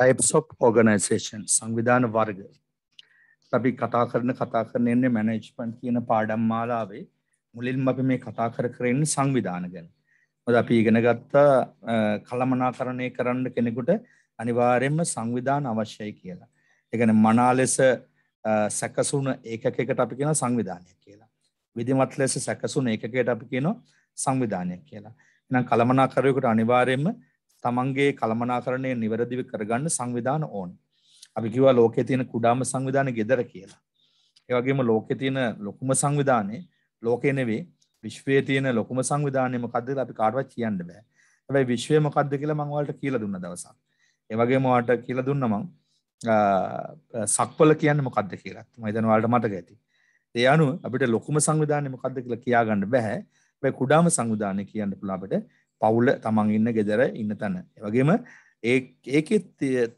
types of organization සංවිධාන වර්ග අපි කතා කරන කතා කරන එන්නේ මැනේජ්මන්ට් කියන පාඩම් මාලාවේ මුලින්ම අපි මේ කතා කර කර ඉන්නේ සංවිධාන ගැන. මොකද අපි ඉගෙන ගත්ත කළමනාකරණය කරන්න කෙනෙකුට අනිවාර්යයෙන්ම සංවිධාන අවශ්‍යයි කියලා. ඒ කියන්නේ මනා ලෙස සැකසුණු ඒකකයකට අපි කියන සංවිධානයක් කියලා. විධිමත් ලෙස සැකසුණු ඒකකයකට අපි කියන සංවිධානයක් කියලා. එහෙනම් කළමනාකරුවෙකුට අනිවාර්යයෙන්ම තමන්ගේ කළමනාකරණය නිවැරදිව කරගන්න සංවිධාන ඕන්. අපි කිවා ලෝකෙ තියෙන කුඩාම සංවිධාන ගෙදර කියලා. ඒවගේම ලෝකෙ තියෙන ලොකුම සංවිධානය ලෝකෙ නෙවේ විශ්වය තියෙන ලොකුම සංවිධානය මොකක්ද අපි කාටවත් කියන්න බෑ. හැබැයි විශ්වය මොකක්ද කියලා මං ඔයාලට කියලා දුන්න දවසක්. ඒ වගේම ඔයාලට කියලා දුන්න මං සක්වල කියන්නේ මොකක්ද කියලා. මම හිතනවා ඔයාලට මතක ඇති. ඒ අනුව අපිට ලොකුම සංවිධානය මොකක්ද කියලා කියා ගන්න බෑ. හැබැයි කුඩාම සංවිධානය කියන්න පුළුවන් අපිට පවුල තමන් ඉන්න ගෙදර ඉන්න තැන. වගේම ඒකෙත්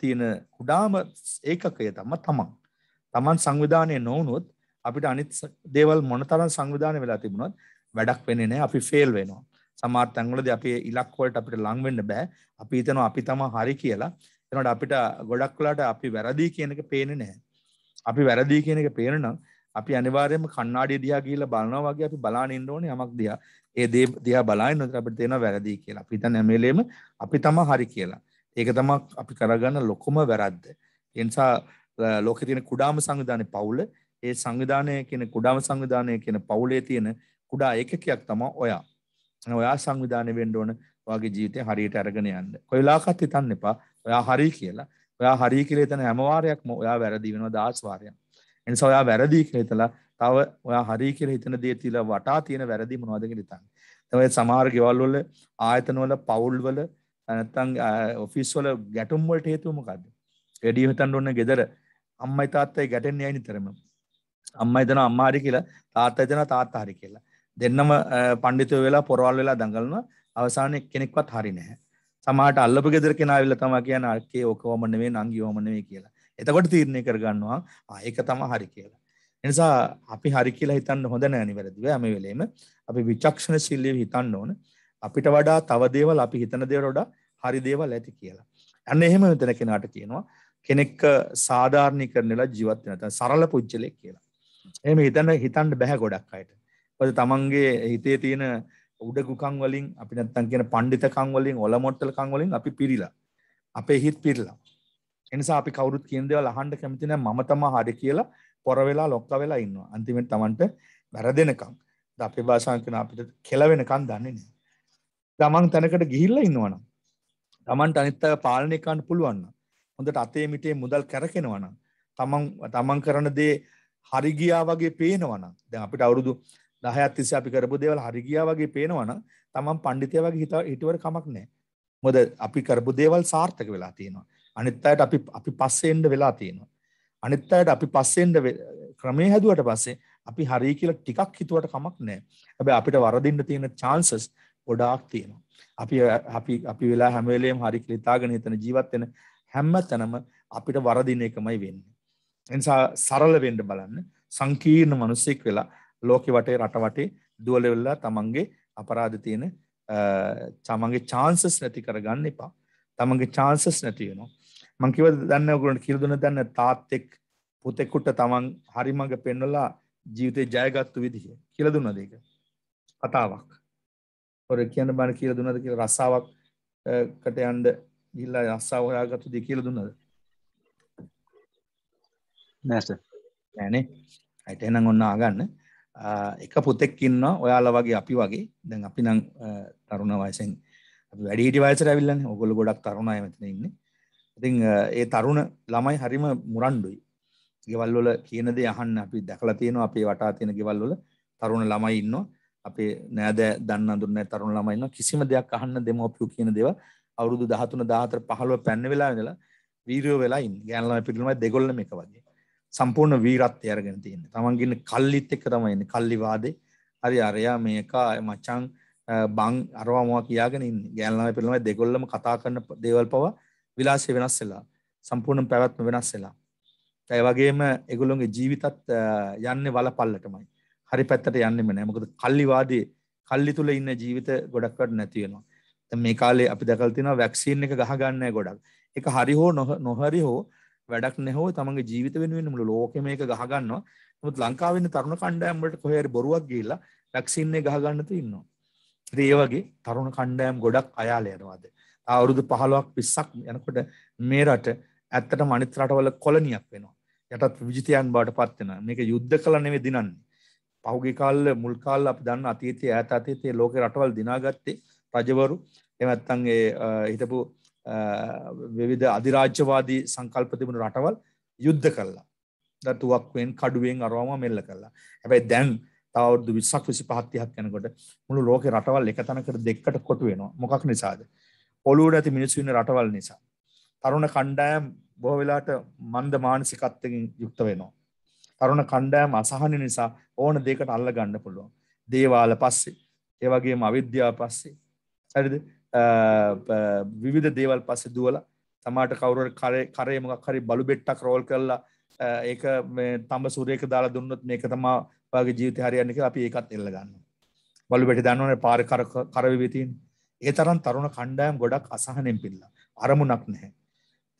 තියෙන කුඩාම ඒකකය තම තමන්. තමන් සංවිධානය නොවනොත් අපිට අනිත් දේවල් මොනතරම් සංවිධානය වෙලා තිබුණොත් වැඩක් වෙන්නේ නැහැ අපි ෆේල් වෙනවා. සමහර තැන්වලදී අපේ ඉලක්ක වලට අපිට ලං වෙන්න බෑ. අපි හිතනවා අපි තමයි හරි කියලා. එතනට අපිට ගොඩක් වෙලාට අපි වැරදි කියන එක පේන්නේ නැහැ. අපි වැරදි කියන එක පේනනම් අපි අනිවාර්යයෙන්ම කණ්ණාඩිය දිහා ගිහිල්ලා බලනවා වගේ අපි බලාගෙන ඉන්න ඕනේ යමක් දිහා. ඒ දේ දිහා බලාගෙන ඉන්නකොට අපිට තේනවා වැරදි කියලා. අපි හිතන්නේ හැම අපි තමයි හරි කියලා. ඒක තමයි අපි කරගන්න ලොකුම වැරද්ද. ඒ නිසා ලෝකේ තියෙන කුඩාම සංවිධානයේ පවුල, ඒ සංවිධානය කියන කුඩාම සංවිධානය කියන පවුලේ තියෙන කුඩා ඒකකයක් තමයි ඔයා. ඔයා සංවිධානය වෙන්න ඕන ඔයාගේ ජීවිතේ හරියට අරගෙන යන්න. කොයි වෙලාවකත් හිතන්න එපා. ඔයා හරි කියලා. ඔයා හරි කියලා හිතන හැම වාරයක්ම ඔයා වැරදි වෙනවා දහස් වාරයක්. එනිසා ඔයා වැරදි කියලා හිතලා තව ඔයා හරි කියලා හිතන දේ තියලා වටා තියෙන වැරදි මොනවද කියලා හිතන්න. දැන් ඔය සමහර ගෙවල් වල ආයතන වල පවුල් වල නැත්තම් ඔෆිස් වල ගැටුම් වලට හේතුව මොකද්ද? වැඩි හිතන්න ඕන ගෙදර අම්මයි තාත්තයි ගැටෙන්නේ ඇයි නිතරම. අම්මයි දෙනවා අම්මා හරි කියලා තාත්තයි දෙනවා තාත්තා හරි කියලා. දෙන්නම පඬිතුයෝ වෙලා පොරවල් වෙලා දඟලනවා අවසානයේ කෙනෙක්වත් හරි නැහැ. සමහරට අල්ලපු ගෙදර කෙනා ඇවිල්ලා තමයි කියන අක්කේ ඕකවම නෙවෙයි නංගිවම නෙවෙයි කියලා. එතකොට තීරණය කරගන්නවා ආයක තම හරි කියලා. එනිසා අපි හරි කියලා හිතන්න හොඳ නෑ නිවැරදිව හැම වෙලේම අපි විචක්ෂණ ශීලීව හිතන්න ඕන. අපිට වඩා තව දේවල් අපි හිතන දේවල් වඩා හරි දේවල් ඇති කියලා. අන්න එහෙම මෙතන කෙනාට කියනවා කෙනෙක් සාධාරණීකරණලා ජීවත් වෙන නැත්නම් සරල පුජ්‍යලෙක් කියලා. එහෙම හිතන්න හිතන්න බෑ ගොඩක් අයට. මොකද තමන්ගේ හිතේ තියෙන උඩගුකම් වලින් අපි නැත්තම් කියන පඬිතකම් වලින් ඔලමොට්ටලකම් වලින් අපි පිරිලා. අපේ හිත පිරිලා. එනිසා අපි කවුරුත් කියන දේවල් අහන්න කැමති නැහැ මම තමයි හරි කියලා පොර වෙලා ලොක්ක වෙලා ඉන්නවා. අන්තිමට Tamanට වැරදෙනකම්. ද අපේ භාෂාවෙන් කියන අපිට කෙල වෙනකම් දන්නේ නැහැ. තමන් තැනකට ගිහිල්ලා ඉන්නවනම් තමන්ට අනිත් අය පාලනය කරන්න පුළුවන් නම් හොඳට අතේ මිටේ මුදල් කරකිනවා නම් තමන් තමන් කරන දේ හරි ගියා වගේ පේනවා නම් දැන් අපිට අවුරුදු 10ක් තිස්සේ අපි කරපු දේවල් හරි ගියා වගේ පේනවා නම් තමන් පඬිතියා වගේ හිතවර කමක් නැහැ. මොකද අපි කරපු දේවල් සාර්ථක වෙලා තියෙනවා. අනිත් අයට අපි අපි පස්සේ එන්න වෙලා තියෙනවා. අනිත් අයට අපි පස්සේ එන්න ක්‍රමේ හැදුවට පස්සේ අපි හරි කියලා ටිකක් හිතුවට කමක් නැහැ. හැබැයි අපිට වරදින්න තියෙන chances ගොඩාක් තියෙනවා. අපි අපි අපි වෙලා හැම වෙලෙම හරි කියලා හිතාගෙන හිතන ජීවත් වෙන හැම තැනම අපිට වරදින එකමයි වෙන්නේ. එනිසා සරල වෙන්න බලන්න. සංකීර්ණ මිනිසෙක් වෙලා ලෝකෙ වටේ රට වටේ දුවල වෙලා තමන්ගේ අපරාධ තියෙන තමන්ගේ chances නැති කරගන්න එපා. තමන්ගේ chances නැති වෙනවා. මංකිව දන්න ඔකුලට කිරදුන දන්න තාත්තෙක් පුතෙකුට තමන් හරිමඟ පෙන්නලා ජීවිතය ජයගත්තු විදිහ කියල දුන්න දෙක කතාවක් ඔර කියන්න බණ කියල දුන්නද කිය රස්සාාවක් කට අන්ඩ ඉල්ලා අස්සා හොයාගත්තු දෙ කියල දුන්නද නැස නෑනේ ඇයට එනම් ඔන්න ආගන්න එක පුතෙක්කින්න ඔයාලා වගේ අපි වගේ දැන් අපි නං තරුණ වයසෙන් වැඩිට වයසර ඇවිල්ලන්න ඔගොල ගොඩක් තරුණ ඇමතින ඉන්නේ ඉතිං ඒ තරුණ ළමයි හරිම මුරන්්ඩුයි ගෙවල්වල කියනද යහන්න අපි දැකලා තියෙනවා අපේ වටා තියෙන ගෙවල්වල තරුණ ළමයි ඉන්නවා අපේ නෑදෑ දන්න දුන්න තරුණ ළමයින්න කිසිම දෙයක් අහන්න දෙමෝපියෝ කියන දේව අවුරුදු දහතුන දාහතර පහළුව පැන්න වෙලා වෙලා වීරයෝ වෙලා ඉන් ගෑනලම පිළිම දෙගොල්ලම එක වගේ සම්පූර්ණ වීරත්ය අරගෙන තියෙන තමන්ගන්න කල්ලිත් එක්ක තමයින්න කල්ලිවාදේ හරි අරයා මේකා මචන් බං අරවාමවා කියාගෙන ඉන් ගෑනලම පිළිම දෙගොල්ලම කතා කරන්න දේවල් පවා විලාසය වෙනස් වෙලා සම්පූර්ණ පැවැත්ම වෙනස් වෙලා. ඒ වගේම ඒගොල්ලොන්ගේ ජීවිතත් යන්නේ වලපල්ලටමයි. හරි පැත්තට යන්නෙම නෑ. මොකද කල්ලිවාදී කල්ලි තුල ඉන්න ජීවිත ගොඩක් වැඩ නැති වෙනවා. දැන් මේ කාලේ අපි දැකලා තියෙනවා වැක්සින් එක ගහගන්නේ ගොඩක්. ඒක හරි හෝ නොහරි හෝ වැඩක් නැහොව තමන්ගේ ජීවිත වෙනුවෙන් මුළු ලෝකෙම ඒක ගහගන්නවා. නමුත් ලංකාවේ ඉන්න තරුණ කණ්ඩායම් වලට කොහේ හරි බොරුවක් ගිහිල්ලා වැක්සින් එක ගහගන්න තියෙනවා. ඉතින් ඒ වගේ තරුණ කණ්ඩායම් ගොඩක් අයාලේ යනවාද. අවුරුදු 15ක් 20ක් යනකොට මේ රට ඇත්තටම අනිත් රටවල කොලනියක් වෙනවා. යටත් විජිතයන් බවට පත් වෙනවා. මේක යුද්ධ කළා නෙමෙයි දිනන්නේ. පහුගිය කාලේ මුල් කාලේ අපි දන්න අතීතයේ ඈත අතීතයේ ලෝකේ රටවල් දිනාගත්තේ රජවරු එහෙම නැත්නම් ඒ හිටපු විවිධ අධිරාජ්‍යවාදී සංකල්ප තිබුණු රටවල් යුද්ධ කළා. දතුවක් වෙන් කඩුවෙන් අරවම මෙල්ල කළා. හැබැයි දැන් තව අවුරුදු 20ක් 25ක් 30ක් යනකොට මුළු ලෝකේ රටවල් එක තැනකට දෙකකට කොටු වෙනවා. මොකක් නිසාද? පොලුවට ඇති මිනිස්සුන්න රටවල් නිසා. තරුණ කණ්ඩෑම් බොහවෙලාට මන්ද මානසිකත්තකින් යුක්ත වෙනවා. තරුණ කණ්ඩෑම් අසහන නිසා ඕන දෙකට අල්ල ගන්න පුළුවන්. දේවාල පස්සේ ඒවගේම අවිද්‍යා පස්සේ. ඇරිද විවිධ දේවල් පස්සේ දුවල තමාට කවුර කරයමක් හරි බලු බෙට්ටක් රෝල් කරලා ඒක තම සුරේක දාලා දුන්නත් මේක තමා වගේ ජීවිත හරියන්නක අපි ඒකත් එල්ල ගන්න. බලු බෙට දන්නවන පාරි කරවිවිතින් ඒ තරම් තරුණ කණ්ඩායම් ගොඩක් අසහනෙන් පිල්ලා අරමුණක් නැහැ.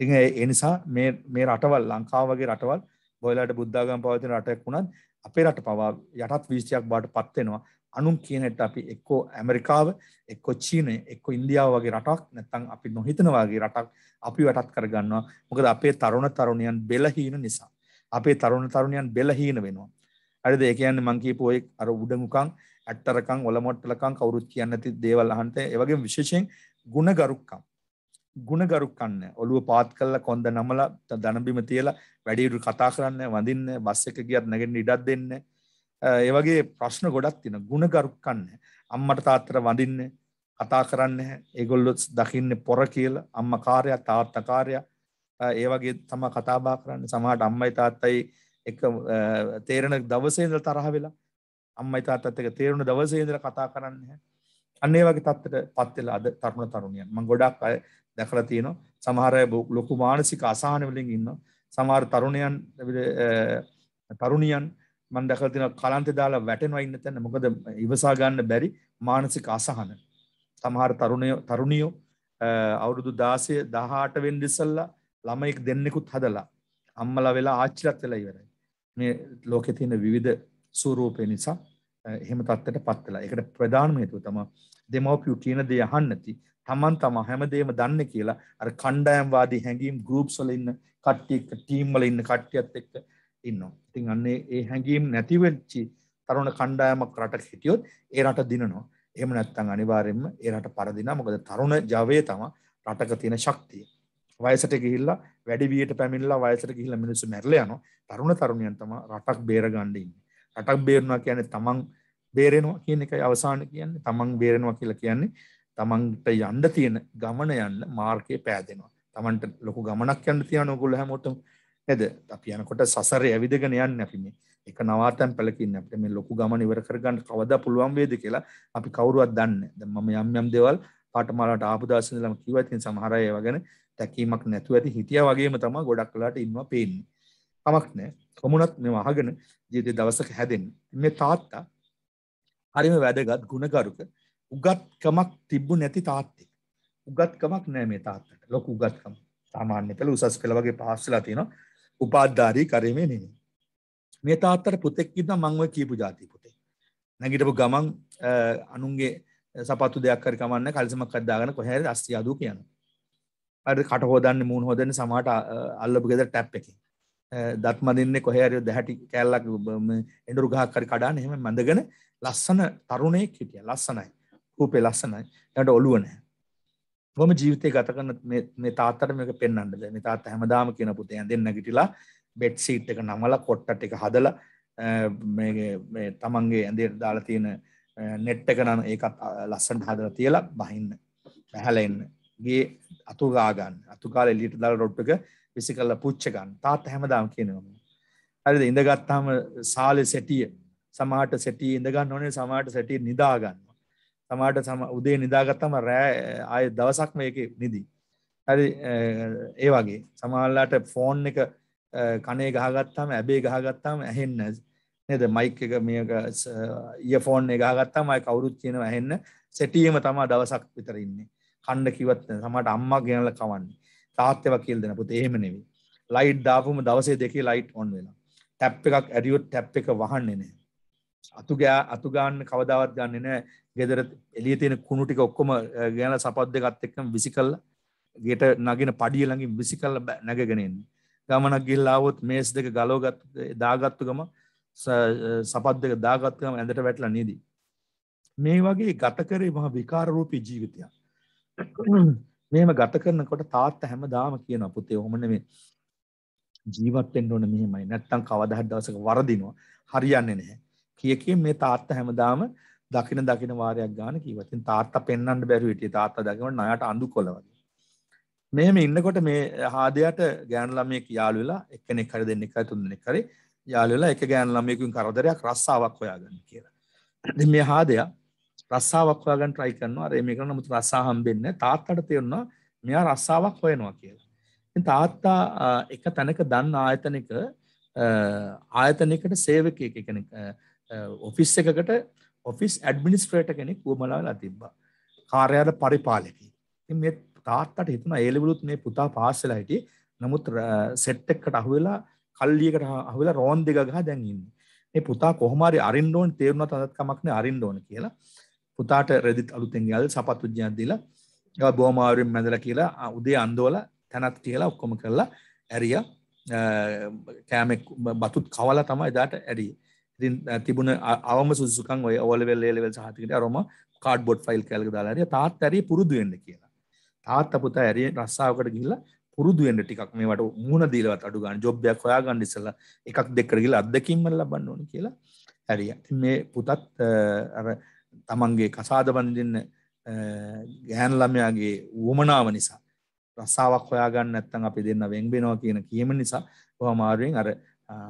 ඉතින් ඒ නිසා මේ මේ රටවල් ලංකාව වගේ රටවල් බොයලාට බුද්ධාගම පවතින රටක් වුණත් අපේ රට පවා යටත් වීශ්චයක් බාට පත් වෙනවා. අනුන් කියන හැට අපි එක්කෝ ඇමරිකාව එක්කෝ චීනය එක්කෝ ඉන්දියාව වගේ රටක් නැත්නම් අපි නොහිතන වගේ රටක් අපි යටත් කරගන්නවා. මොකද අපේ තරුණ තරුණියන් බෙලහීන නිසා. අපේ තරුණ තරුණියන් බෙලහීන වෙනවා. හරිද? ඒ කියන්නේ මං කියපු ඔය අර උඩඟුකම් අට්ටරකං ඔලමොට්ටලකං කවුරුත් කියන්න ඇති දේවල් අහන්ට ඒවගේ විශේෂයෙන් ගුණ ගරුක්කම් ගුණ ගරුක්කන්න ඔළුව පාත් කල්ලා කොන්ද නමල දනබිම තියලා වැඩිරු කතා කරන්න වඳින්න බස් එක ගියත් නැගෙන ඉඩක් දෙන්න ඒවගේ ප්‍රශ්න ගොඩක් තින ගුණ ගරුක්කන්න අම්මට තාත්තර වඳින්න කතා කරන්න ඒගොල්ලොත් දකින්න පොර කියල අම්ම කාරයක් තාත්තකාරයක් ඒවගේ තම කතාබා කරන්න සමහට අම්මයි තාත්තයි එක තේරණ දවසේද තරහ වෙලා අම්මයි තාත්තත් එක තේරුණ දවසේ ඉඳලා කතා කරන්නේ නැහැ. අන්න ඒ වගේ තත්ත්වයට පත් වෙලා අද තරුණ තරුණියන් මම ගොඩක් අය දැකලා තියෙනවා. සමහර අය ලොකු මානසික අසහන වලින් ඉන්නවා. සමහර තරුණයන් තරුණියන් මම දැකලා තියෙනවා කලන්තේ දාලා වැටෙනවා ඉන්න තැන. මොකද ඉවසා ගන්න බැරි මානසික අසහන. සමහර තරුණයෝ තරුණියෝ අවුරුදු 16 18 වෙන්න ඉස්සෙල්ලා ළමයෙක් දෙන්නෙකුත් හදලා අම්මලා වෙලා ආච්චිලත් වෙලා ඉවරයි. මේ ලෝකේ තියෙන විවිධ ස්වරූපය නිසා එහෙම තත්වට පත්වෙලා එකට ප්‍රධානම හේතුව තම දෙමවපියු කියන දේ අහන්නති තමන් තම හැමදේම දන්න කියලා අර කණ්ඩායම්වාදී හැඟීම් ගරුප්ස් වල ඉන්න කට්ටියක් ටීම් වල ඉන්න කට්ටියත් එක්ක ඉන්නවා. ඉතින් අන්න ඒ හැඟීම් නැති වෙච්චි තරුණ කණ්ඩායමක් රටක හිටියොත් ඒ රට දිනනවා. එහෙම නැත්නම් අනිවාර්යයෙන්ම ඒ රට පරදිනවා. මොකද තරුණ ජවය තමයි රටක තියෙන ශක්තිය. වයසට ගිහිල්ලා වැඩි වියට පැමිණලා වයසට ගිහිල්ලා මිනිස්සු මැරලා යනවා. තරුණ තරුණියන් තමයි රටක් බේරගන්න ඉන්නේ. රටක් බේරනවා කියන තමන් බේරෙනවා කියන එක අවසාන කියන්නේ තමන් බේරෙනවා කියලා කියන්නේ තමන්ට යන්න තියෙන ගමන යන්න මාර්ගය පෑදෙනවා. තමන්ට ලොකු ගමනක් යන්න තියෙන ඕගොල්ලෝ හැමෝටම නේද? අපි යනකොට සසරේ ඇවිදගෙන යන්නේ අපි මේ. එක නවාතැන් පැලකින් අපිට මේ ලොකු ගමන ඉවර කරගන්න කවදා පුළුවන් වේද කියලා අපි කවුරුවත් දන්නේ නැහැ. දැන් මම යම් යම් දේවල් පාඨමාලාවට ආපු දවස් ඉඳලම කිව්වා. ඉතින් සමහර අය ඒව ගැන දැකීමක් නැතුව ඇති හිටියා වගේම තමයි ගොඩක් වෙලාට ඉන්නවා පේන්නේ. කමක් නෑ කොමුණත් මෙම අහගෙන ජීවිතේ දවසක හැදෙන්න. මේ තාත්තා හරිම වැදගත් ගුණගරුක උගත්කමක් තිබ්බු නැති තාත්තෙක්. උගත්කමක් නෑ මේ තාත්තට. ලොකු උගත්කම. සාමාන්‍ය පෙළ උසස් පෙළ වගේ පාස් වෙලා තියෙනවා. උපාධාරී කරීමේ නෙමෙයි. මේ තාත්තට පුතෙක් ඉන්නවා මම ඔය කියපු જાති පුතේ. නැගිටපු ගමන් අනුන්ගේ සපත්තු දෙයක් හරි කමන්න කලිසමක් හරි දාගෙන කොහේ හරි අස්සියාදු කියනවා. අර කට හොදන්නේ මූණ හොදන්නේ සමහරට අල්ලපු ගෙදර ටැප් එකේ. දත්ම දෙන්නේ කොහැරයෝ දැහැටි කැල්ලක් එඩරු ගහක් හරි කඩාන එහෙම මඳගෙන ලස්සන තරුණයෙක් හිටිය ලස්සනයි රූපේ ලස්සනයි යට ඔලුව නැහැ ගොම ජීවිතය ගත කරන මේ තාත්තට මේක පෙන්න්නට මේ තාත් හැමදාම කියන පුතයන් දෙන්න ගිටිලා බෙඩ් සීට් එක නමල කොට්ටට එක හදලා තමන්ගේ ඇඳයට දාලා තියෙන නෙට්ට එක නන ඒකත් ලස්සන් හදර තියලා බහින්න පැහැලෙන්න ගේ අතුගාගන්න අතුකාල එලිට දල් රොට්ටක විසි කරලා පුච්ච ගන්න තාත් හැමදාම කියනවම. හරිද ඉඳගත්තාම සාලෙ සැටිය සමහට සැටිය ඉඳගන්න ඕනේ සමහට සැටිය නිදාගන්න. සමහට සම උදේ නිදාගත්තම රෑ අය දවසක් මේක නිදී. හරි ඒ වගේ සමහල්ලාට ෆෝන් එක කනේ ගහගත්තාම ඇබේ ගහගත්තාම ඇහෙන්න නේද මයික් එක මේක ඊයෆෝන් එක ගහගත්තාම අය කවුරුත් කියනවා ඇහෙන්න සැටියෙම තමයි දවසක් විතර ඉන්නේ. කන්න කිව්වත් සමහට අම්මා ගෙනලා කවන්නේ. තාත්තව කියල් දෙන පුත එහෙම නෙවි ලයිට් දාපුම දවසේ දෙකේ ලයිට් ඔන් වෙලා තැප් එකක් ඇඩියොත් තැප් එක වහන්නේ නෑ අතුගෑ අතුගාන්න කවදාවත් ගන්න නෑ ගෙදර එලිය තියෙන කුණු ටික ඔක්කොම ගෑන සපත් දෙකත් එක්කම විසි කල්ල ගෙට නගෙන පඩිය ළඟින් විසි කල්ල නැගගෙනෙන්නේ ගමනක් ගිල්ලාවොත් මේස් දෙක ගලෝගත් දාගත්තු ගම සපත් දෙක දාගත්කම ඇඳට වැටලා නේදී මේ වගේ ගත කරේ මහ විකාරරූපී ජීවිතයක් මෙහෙම ගත කරනකොට තාත්තා හැමදාම කියනවා පුතේ ඔහොම නෙමෙයි ජීවත් වෙන්න ඕන මෙහෙමයි. නැත්තම් කවදා හරි දවසක වරදිනවා. හරියන්නේ නැහැ. කිය කිය මේ තාත්තා හැමදාම දකින දකින වාරයක් ගන්න කිව්වා. ඉතින් තාත්තා පෙන්වන්න බැරුව හිටියේ තාත්තා දකිනකොට ණයට අඳුකොල වගේ. මෙහෙම ඉන්නකොට මේ හාදයට ගෑනු ළමයෙක් යාළු වෙලා එක්කෙනෙක් හරි දෙන්නෙක් හරි තුන්දෙනෙක් හරි යාළු වෙලා එක ගෑනු ළමයෙකුගෙන් කරදරයක් රස්සාවක් හොයාගන්න කියලා. ඉතින් මේ හාදයා රස්සාාවක් හොයාගන්න ට්‍රයි කරනවා අර මේක නමුත් රස්සා හම්බෙන්න තාත්තට තේරුණා මෙයා රස්සාවක් හොයනවා කියලා. ඉතින් තාත්තා එක තැනක දන්න ආයතනක ආයතනයකට සේවකයෙක් කෙනෙක් ඔෆිස් එකකට ඔෆිස් ඇඩ්මිනිස්ට්‍රේටර් කෙනෙක් වුවමලාලා තිබ්බා. කාර්යාල පරිපාලකයෙක්. ඉතින් මේ තාත්තට හිතුණා ඒ ලෙවලුත් මේ පුතා පාස් වෙලා හිටියේ. නමුත් සෙට් එකකට අහු වෙලා කල්ලියකට අහු වෙලා රෝන් දෙක ගහ දැන් ඉන්නේ. මේ පුතා කොහොම හරි අරින්න ඕනේ තේරුණා තවත් කමක් නෑ අරින්න ඕනේ කියලා. පුතාට රෙදිත් අලුතෙන් යල් සපත් විද්‍යාදීලා ගව බෝමාවරෙන් මැදල කියලා උදේ අන්දෝල තැනත් කියලා ඔක්කොම කරලා ඇරිය කෑමෙක් බතුත් කවල තම එදාට ඇඩිය ඉතින් තිබුණ අවම සුසුකන් ඔය ඔලවෙල් ඒලෙවල් සහතිකට අරම කාඩ් බොඩ් ෆයිල් කැල්ග දාලාරිය තාත් ඇරී පුරුදුවෙන්න කියලා තාත් පුතා ඇරිය රස්සාාවකට ගිල්ල පුරුදුවෙන්ට ටිකක් මේට මුණ දීලවත් අඩුගන්න ජොබ්යක් හොයා ගණ්ඩිසල එකක් දෙකරගිල අදකින්මල් ලබන්න ඕන කියලා ඇරිය මේ පුතත් තමන්ගේ කසාද බඳින්න ගෑන්ළමයාගේ වුවමනාව නිසා රස්සාාවක් හොයාගන්න ඇත්තන් අපි දෙන්න වෙංබෙනවා කියන කියම නිසා හමාරුවෙන් අර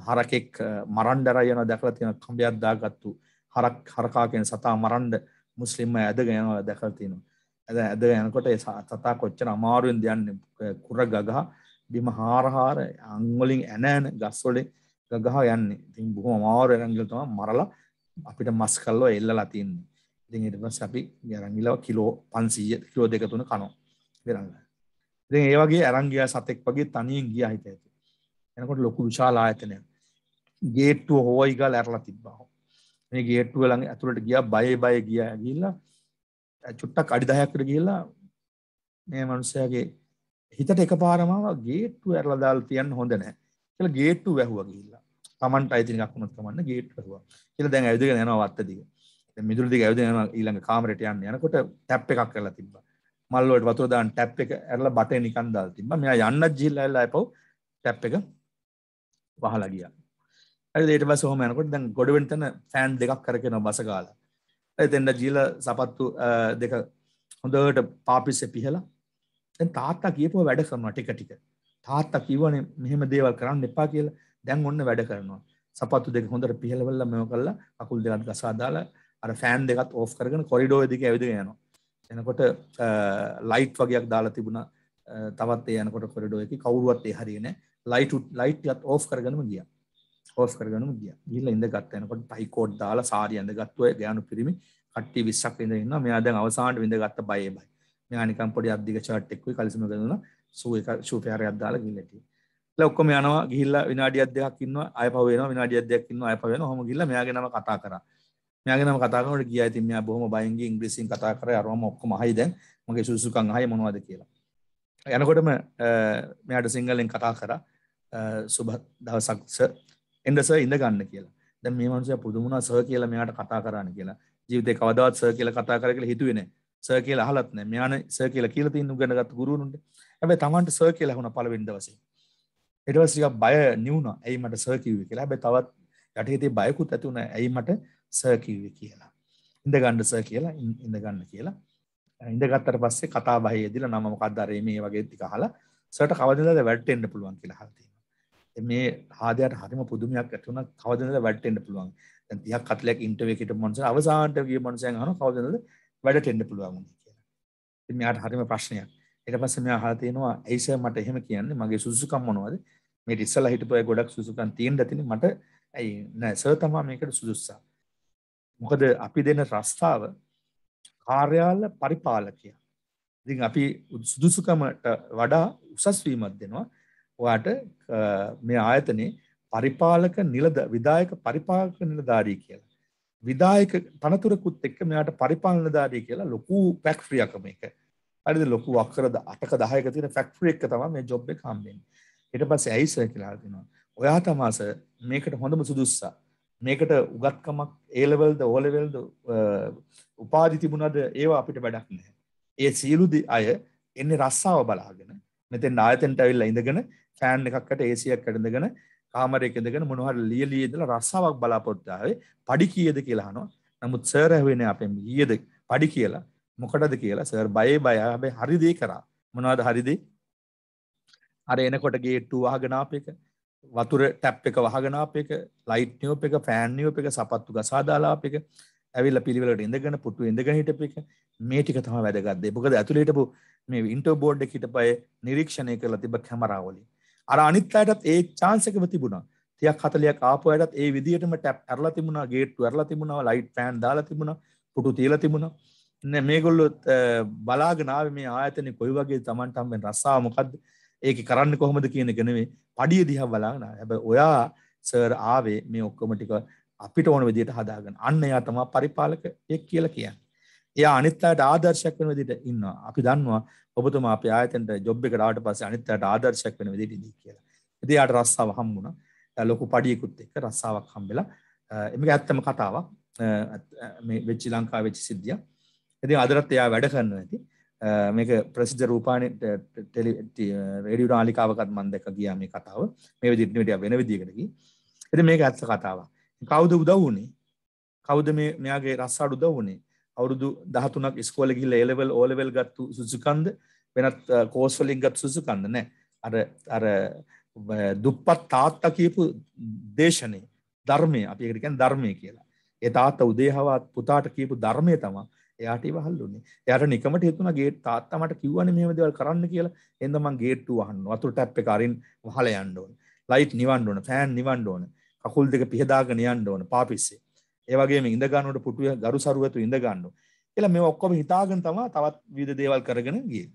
හරකෙක් මරන්ඩර යන දැකල තියෙන කම්බියත්දාගත්තු හරක් හරකාකෙන් සතා මරන්ඩ මුස්ලිම්ම ඇද ගැනවා දැකල්තිනවා. ඇද ඇද යනකොට සතා කොච්චන අමාරුවෙන් දෙයන්න කුර ගගහ බිම හාරහාර අංවලින් ඇනෑන ගස්වොලින් ගගහ යන්නේ ඉතින් බොහොම මාරු ඇරංගිලතම මරලා අපිට මස් කල්ලෝ එල්ල ලතින්නේ. ඉතින් ඊට පස්සේ අපි අරන් ගිහලා කිලෝ 500 කිලෝ දෙක තුන කනවා ගණන් ගන්න. ඉතින් ඒ වගේ අරන් ගියා සතෙක් වගේ තනියෙන් ගියා හිත ඇතුලේ. එනකොට ලොකු විශාල ආයතනයක්. ගේට්ටුව හොවයි ගාලා ඇරලා තිබ්බා. මේ ගේට්ටුව ළඟ ඇතුළට ගියා බය බය ගියා ගිහිල්ලා චුට්ටක් අඩි 10ක් විතර ගිහිල්ලා මේ මිනිස්සයාගේ හිතට එකපාරම ආවා ගේට්ටුව ඇරලා දාලා තියන්න හොඳ නැහැ කියලා ගේට්ටුව වැහුවා ගිහිල්ලා. Tamanට අයිති නිකක් වුණත් කමන්න ගේට්ටුව වැහුවා. කියලා දැන් ඇවිදගෙන යනවා වත්ත දිගේ. මිදුරදි ඇවිදෙන ඊළඟ කාමරට යන්න යනකොට තැප් එකක් කරලා තිබ්බා. මල් වලට වතුර දාන්න ටැප් එක ඇරලා බටේ නිකන් දාලා තිබ්බා. මෙයා යන්න ගිහිල්ලා ඇවිල්ලා ආපහු ටැප් එක වහලා ගියා. හරිද ඊට පස්සේ ඔහම යනකොට දැන් ගොඩ වෙන තැන ෆෑන් දෙකක් කරගෙන බස ගාලා. ඒ දෙන්න ගිහිල්ලා සපත්තු දෙක හොඳට පාපිස්සේ පිහලා දැන් තාත්තා කියපුවා වැඩ කරනවා ටික ටික. තාත්තා කිව්වනේ මෙහෙම දේවල් කරන්න එපා කියලා. දැන් ඔන්න වැඩ කරනවා. සපත්තු දෙක හොඳට පිහලවලා මේව කළා. අකුල් දෙකක් ගසා දාලා අර ෆෑන් දෙකත් ඕෆ් කරගෙන කොරිඩෝ දික ඇවිද යනවා එනකොට ලයිට් වගේයක් දාලා තිබුණ තවත් යනකොට කොරිඩෝ එක කවුරුවත් ඒ හරින ලයිට ලයිට්ත් ඕෆ් කරගනම ගිය ඕෆ් කරගනම ගිය ගිල්ල ඉඳ ගත්ත එනකොට පයිකෝඩ් දාලා සාරියන්ද ගත්තුව ගෑනු පිරිමි කට්ටි විස්සක් ඉඳන්න මෙයා දැන් අවසාන්ට විඳ ගත්ත බය බයි මෙයානිකම් පොඩි අධික චාට්ටෙක්කුයි කලිසම කරන සූ එක ශූපයාරයක් දාලා ගිල්ලටී ඔක්කොම යනවා ගිල්ල විනාඩිය අධ්‍යයක් ඉන්න අය පවෙන විනාඩිය අධ්‍යයක් ඉන්න අය පවෙන හොම ගිල්ල මෙයාගෙනම කතා කරා මෙයාගෙනම කතා කරනකොට ගියා ඉතින් මෙයා බොහොම බයෙන් ගිහින් ඉංග්‍රීසියෙන් කතා කරේ අරවම ඔක්කොම අහයි දැන් මගේ සුසුකම් අහයි මොනවද කියලා. යනකොටම මෙයාට සිංහලෙන් කතා කරා සුබ දවසක් සර් එන්න සර් ඉඳ ගන්න කියලා. දැන් මේ මනුස්සයා පුදුමුණා සර් කියලා මෙයාට කතා කරන්න කියලා. ජීවිතේ කවදාවත් සර් කියලා කතා කරා කියලා හිතුවේ නැහැ. සර් කියලා අහලත් නැහැ. මෙයාන සර් කියලා කියලා තියෙන උගනගත් ගුරුවරුන්ට. හැබැයි Tamanට සර් කියලා වුණා පළවෙනි දවසේ. ඊට පස්සේ ටිකක් බය නිවුණා. ඇයි මට සර් කිව්වේ කියලා. හැබැයි තවත් යටහිතේ බයකුත් ඇති වුණා. ඇයි මට සර්කිව්ව කියලා ඉඳ ගණ්ඩ සර් කියලා ඉඳ ගන්න කියලා ඉඳගත්තර පස්සේ කතා බහයදිල නම මොකක්දරේ මේ වගේ ති කහලා සට කවදද වැට්ටෙන්න්න පුළුවන් කියලා හල්තිීම මේ හාදයට හරිම පුදුමයක් ඇතුන කවදද වැට්ටෙන්න්න පුළුවන් තියක් කතලයක් ඉන්ටවකට මොන්ස අවසාන්ට ගිය මොන්සයන් හන කවදද වැඩටෙන්ඩ පුළුවන් කියලා මෙයාට හරිම ප්‍රශ්නයක් එට පස මෙයා හතයෙනවා ඇයිසය මට එහෙම කියන්නේ මගේ සුසුකම් මොනවද මේ ඉස්සල හිටපය ගොඩක් සුසුකන් තියෙන් ඇතින මට ඇයි නෑ සර් තමා මේකට සුදුස්සා මොකද අපි දෙන රස්ථාව කාර්යාල පරිපාලකය. ඉතින් අපි සුදුසුකමට වඩා උසස් වීමක් දෙනවා. ඔයාට මේ ආයතනයේ පරිපාලක නිලද විධායක පරිපාලක නිලධාරී කියලා. විධායක තනතුරකුත් එක්ක මෙයාට පරිපාලනධාරී කියලා ලොකු ෆැක්ටරියක මේක. හරිද ලොකු අක්කර 8ක 10ක තියෙන ෆැක්ටරි එක තමයි මේ ජොබ් එක හම්බෙන්නේ. ඊට පස්සේ ඇයි සර් කියලා දෙනවා. ඔයා තමයි මේකට හොඳම සුදුස්සා. මේකට උගත්කමක් ඒලවල්ද ඕලවල්ද උපාදි තිබුණද ඒවා අපිට වැඩක් නැහැ. ඒ සියලුදි අය එන්නේ රස්සාව බලාගෙන මෙතෙන් ආයතනට ඇවිල්ලා ඉඳගෙන ෆෑන් එකක්කට ඒසියක් ඇඳගෙන කාමරයක ඉඳගෙන මොනවා හරි ලියලිය ඉඳලා රස්සාවක් බලාපොරොත්තු ආවේ පඩි කීයද කියලා අහනවා. නමුත් සර් ඇහුවේ නෑ අපෙන් ඊයේද පඩි කියලා මොකටද කියලා සර් බයේ බය හැබැයි හරි දේ කරා මොනවද හරි දේ අර එනකොට ගේට්ටු වහගෙන ආපේක වතුර ටැප් එක වහගෙනාපයක ලයිට් නියෝප එක ෆෑන්නියෝප එක සපත්තු ගසාදාලාප එක ඇවිල්ල පිළිවෙලට ඉඳගෙන පුට්ටු ඉඳගෙන හිටප එක මේ ටික තම වැදගත්දේ මොකද ඇතුළේටපු මේ ඉන්ටර් බෝඩ් එක හිටපය නිරීක්ෂණය කරලා තිබ කැමරාවලින් අර අනිත් අයටත් ඒ chance එකම තිබුණා 30ක් 40ක් ආපු අයටත් ඒ විදිහටම ටැප් අරලා තිබුණා ගේට්ටු අරලා තිබුණා ලයිට් ෆෑන් දාලා තිබුණා පුටු තියලා තිබුණා නෑ මේගොල්ලොත් බලාගෙන ආවේ මේ ආයතනේ කොයි වගේ Tamanට හම්බෙන රස්සාව මොකද්ද ඒක කරන්න කොහොමද කියන ගෙනවේ පඩිය දිහ බලාන හැබ ඔයා සර් ආවේ මේ ඔක්කොම ටික අපිට ඕන විදියට හදාගෙන අන්න එයා තමා පරිපාලක එක් කියලා කියන්න එයා අනිත්තාට ආදර්ශයක් වෙන විදිට ඉන්නවා අපි දන්නවා ඔබතුමා අපේ ආයතනට ජොබ් එකට ආවට පස්සේ අනිත්තාට ආදර්ශයක් වෙන විදියට ඉදී කියලා ඉතින් එයාට රස්සාව හම්බුණා එයා ලොකු පඩියකුත් එක්ක රස්සාවක් හම්බෙලා මේක ඇත්තම කතාවක් මේ වෙච්චි ලංකාව වෙච්චි සිද්ධිය ඉතින් අදරත් එයා වැඩ කරන්න ඇති මේක ප්‍රසිද්ධ රූපාණ ටෙලි රේඩියෝ නාලිකාවකත් මම දැක්ක ගියා මේ කතාව. මේ විදිහට නෙවෙයි වෙන විදිහකට කි. ඉතින් මේක ඇත්ත කතාවක්. කවුද උදව් වුනේ? කවුද මේ මෙයාගේ රස්සාඩු උදව් වුනේ? අවුරුදු 13ක් ඉස්කෝලේ ගිහිල්ලා A level O level ගත්තු සුසුකන්ද වෙනත් කෝස් වලින් ගත්තු සුසුකන්ද නෑ. අර අර දුප්පත් තාත්තා කියපු දේශනේ ධර්මය අපි ඒකට කියන්නේ ධර්මය කියලා. ඒ තාත්තා උදේ හවත් පුතාට කියපු ධර්මය තමයි එයාට ඒව හල්ලුනේ. එයාට නිකමට හිතුණා ගේට් තාත්තා මට කිව්වනේ මෙහෙම දේවල් කරන්න කියලා. එහෙනම් මං ගේට්ටුව අහන්න. වතුර ටැප් එක අරින් වහලා යන්න ඕන. ලයිට් නිවන්න ඕන. ෆෑන් නිවන්න ඕන. කකුල් දෙක පිහදාගෙන යන්න ඕන පාපිස්සේ. ඒ වගේම ඉඳ ගන්නකොට පුටුවේ ගරු සරුවතු ඉඳ ගන්න. කියලා මේ ඔක්කොම හිතාගෙන තමයි තවත් විවිධ දේවල් කරගෙන ගියේ.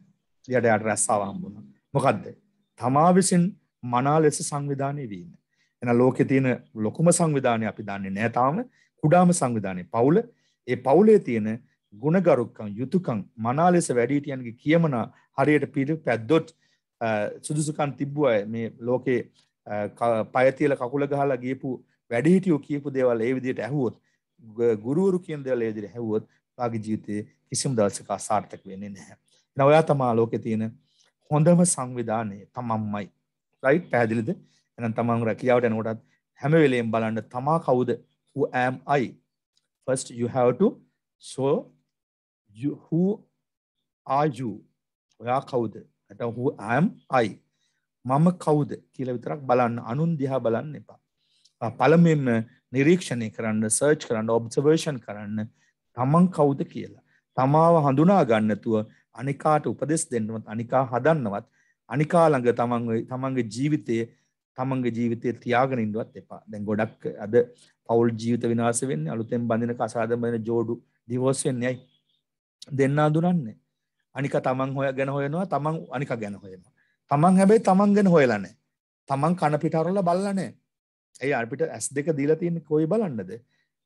එයාට එයාට රැස්සාව හම්බුණා. මොකද්ද? තමා විසින් මනා ලෙස සංවිධානය වීම. එන ලෝකෙ තියෙන ලොකුම සංවිධානය අපි දන්නේ නෑ තාම. කුඩාම සංවිධානය පවුල. ඒ පවුලේ තියෙන ගුණගරුක්කම් යුතුකම් මනා ලෙස වැඩිහිටියන්ගේ කියමන හරියට පිට පැද්දොත් සුදුසුකන් තිබ්බු අය මේ ලෝකේ පයතියල කකුල ගහලා ගියපු වැඩිහිටියෝ කියපු දේවල් ඒ විදිහට ඇහුවොත් ගුරුවරු කියන දේවල් ඒ විදිහට ඇහුවොත් වාගේ ජීවිතේ කිසිම දවසක අසාර්ථක වෙන්නේ නැහැ. එහෙනම් ඔයා තමා ලෝකේ තියෙන හොඳම සංවිධානය තමන්මයි. රයිට් පැහැදිලිද? එහෙනම් තමන් රැකියාවට යනකොටත් හැම වෙලෙම බලන්න තමා කවුද? who am I? First you have to show you, who are you? ඔයා කවුද? නැත්නම් who am I? මම කවුද කියලා විතරක් බලන්න අනුන් දිහා බලන්න එපා. පළමුවෙන්ම නිරීක්ෂණය කරන්න, සර්ච් කරන්න, ඔබ්සර්වේෂන් කරන්න තමන් කවුද කියලා. තමාව හඳුනා ගන්නතුව අනිකාට උපදෙස් දෙන්නවත්, අනිකා හදන්නවත්, අනිකා ළඟ තමන් තමන්ගේ ජීවිතයේ තමන්ගේ ජීවිතය තියාගෙන ඉන්නවත් එපා. දැන් ගොඩක් අද පෞල් ජීවිත විනාශ වෙන්නේ අලුතෙන් බඳින කසාද බඳින ජෝඩු ඩිවෝස් වෙන්නේ ඇයි? දෙන්නා දුනන්නේ අනික තමන් හොය ගැන හොයනවා තමන් අනික ගැන හොයනවා තමන් හැබැයි තමන් ගැන හොයලා නැහැ තමන් කන පිට අරලා බලලා නැහැ ඇයි අපිට ඇස් දෙක දීලා තියෙන්නේ කොයි බලන්නද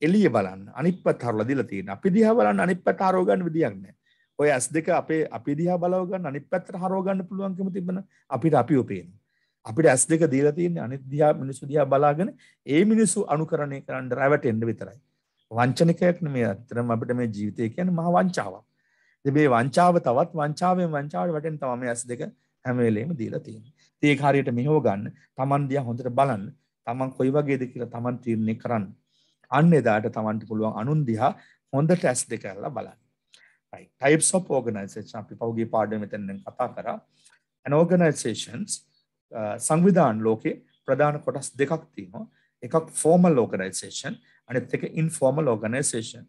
එළිය බලන්න අනිත් පැත්ත හරලා දීලා තියෙන අපි දිහා බලන්න අනිත් පැත්ත හරව ගන්න විදියක් නැහැ ඔය ඇස් දෙක අපේ අපි දිහා බලව ගන්න අනිත් පැත්තට හරව ගන්න පුළුවන්කම තිබෙන අපිට අපිව පේන අපිට ඇස් දෙක දීලා තියෙන්නේ අනිත් දිහා මිනිස්සු දිහා බලාගෙන ඒ මිනිස්සු අනුකරණය කරන්න රැවටෙන්න විතරයි වංචනිකයක් නෙමෙයි අත්‍තරම අපිට මේ ජීවිතය කියන්නේ මහා වංචාවක්. ඉතින් මේ වංචාව තවත් වංචාවෙන් වංචාවට වැටෙන තමයි මේ ඇස් දෙක හැම වෙලෙම දීලා තියෙන්නේ. ඉතින් ඒක හරියට මෙහෙව ගන්න, Taman දිහා හොඳට බලන්න, Taman කොයි වගේද කියලා Taman තීරණය කරන්න. අන්න එදාට Tamanට පුළුවන් අනුන් දිහා හොඳට ඇස් දෙක කරලා බලන්න. right types of organization අපි පහුගිය පාඩුවේ මෙතන කතා කරා. an organizations uh, සංවිධාන ලෝකේ ප්‍රධාන කොටස් දෙකක් තියෙනවා. එකක් formal organization අනිත් එක ඉන්ෆෝමල් ඕගනයිසේෂන්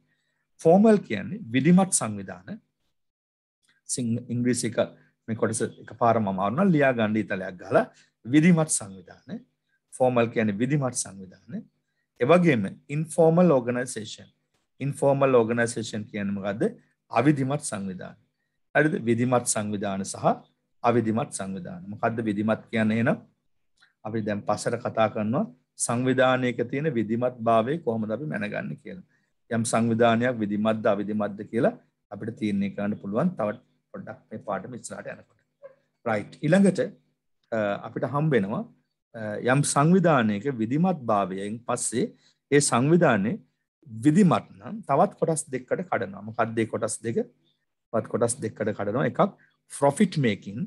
ෆෝමල් කියන්නේ විධිමත් සංවිධාන ඉංග්‍රීසි එක මේ කොටස එක පාර මම අරුණා ලියා ගන්න ඉතලයක් ගහලා විධිමත් සංවිධාන ෆෝමල් කියන්නේ විධිමත් සංවිධාන ඒ වගේම ඉන්ෆෝමල් ඕගනයිසේෂන් ඉන්ෆෝමල් ඕගනයිසේෂන් කියන්නේ මොකද්ද අවිධිමත් සංවිධාන හරිද විධිමත් සංවිධාන සහ අවිධිමත් සංවිධාන මොකද්ද විධිමත් කියන්නේ එහෙනම් අපි දැන් පස්සට කතා කරනවා සංවිධානයක තියෙන විධිමත් භාවය කොහොමද අපි මැනගන්න කියලා. යම් සංවිධානයක් විධිමත්ද අවිධිමත්ද කියලා අපිට තීරණය කරන්න පුළුවන් තවත් පොඩ්ඩක් මේ පාඩම ඉස්සරහට යනකොට. right ඊළඟට අපිට හම්බ වෙනවා යම් සංවිධානයක විධිමත් භාවයෙන් පස්සේ ඒ සංවිධානයේ විධිමත් නම් තවත් කොටස් දෙකකට කඩනවා. මොකක්ද ඒ කොටස් දෙක? තවත් කොටස් දෙකකට කඩනවා. එකක් profit making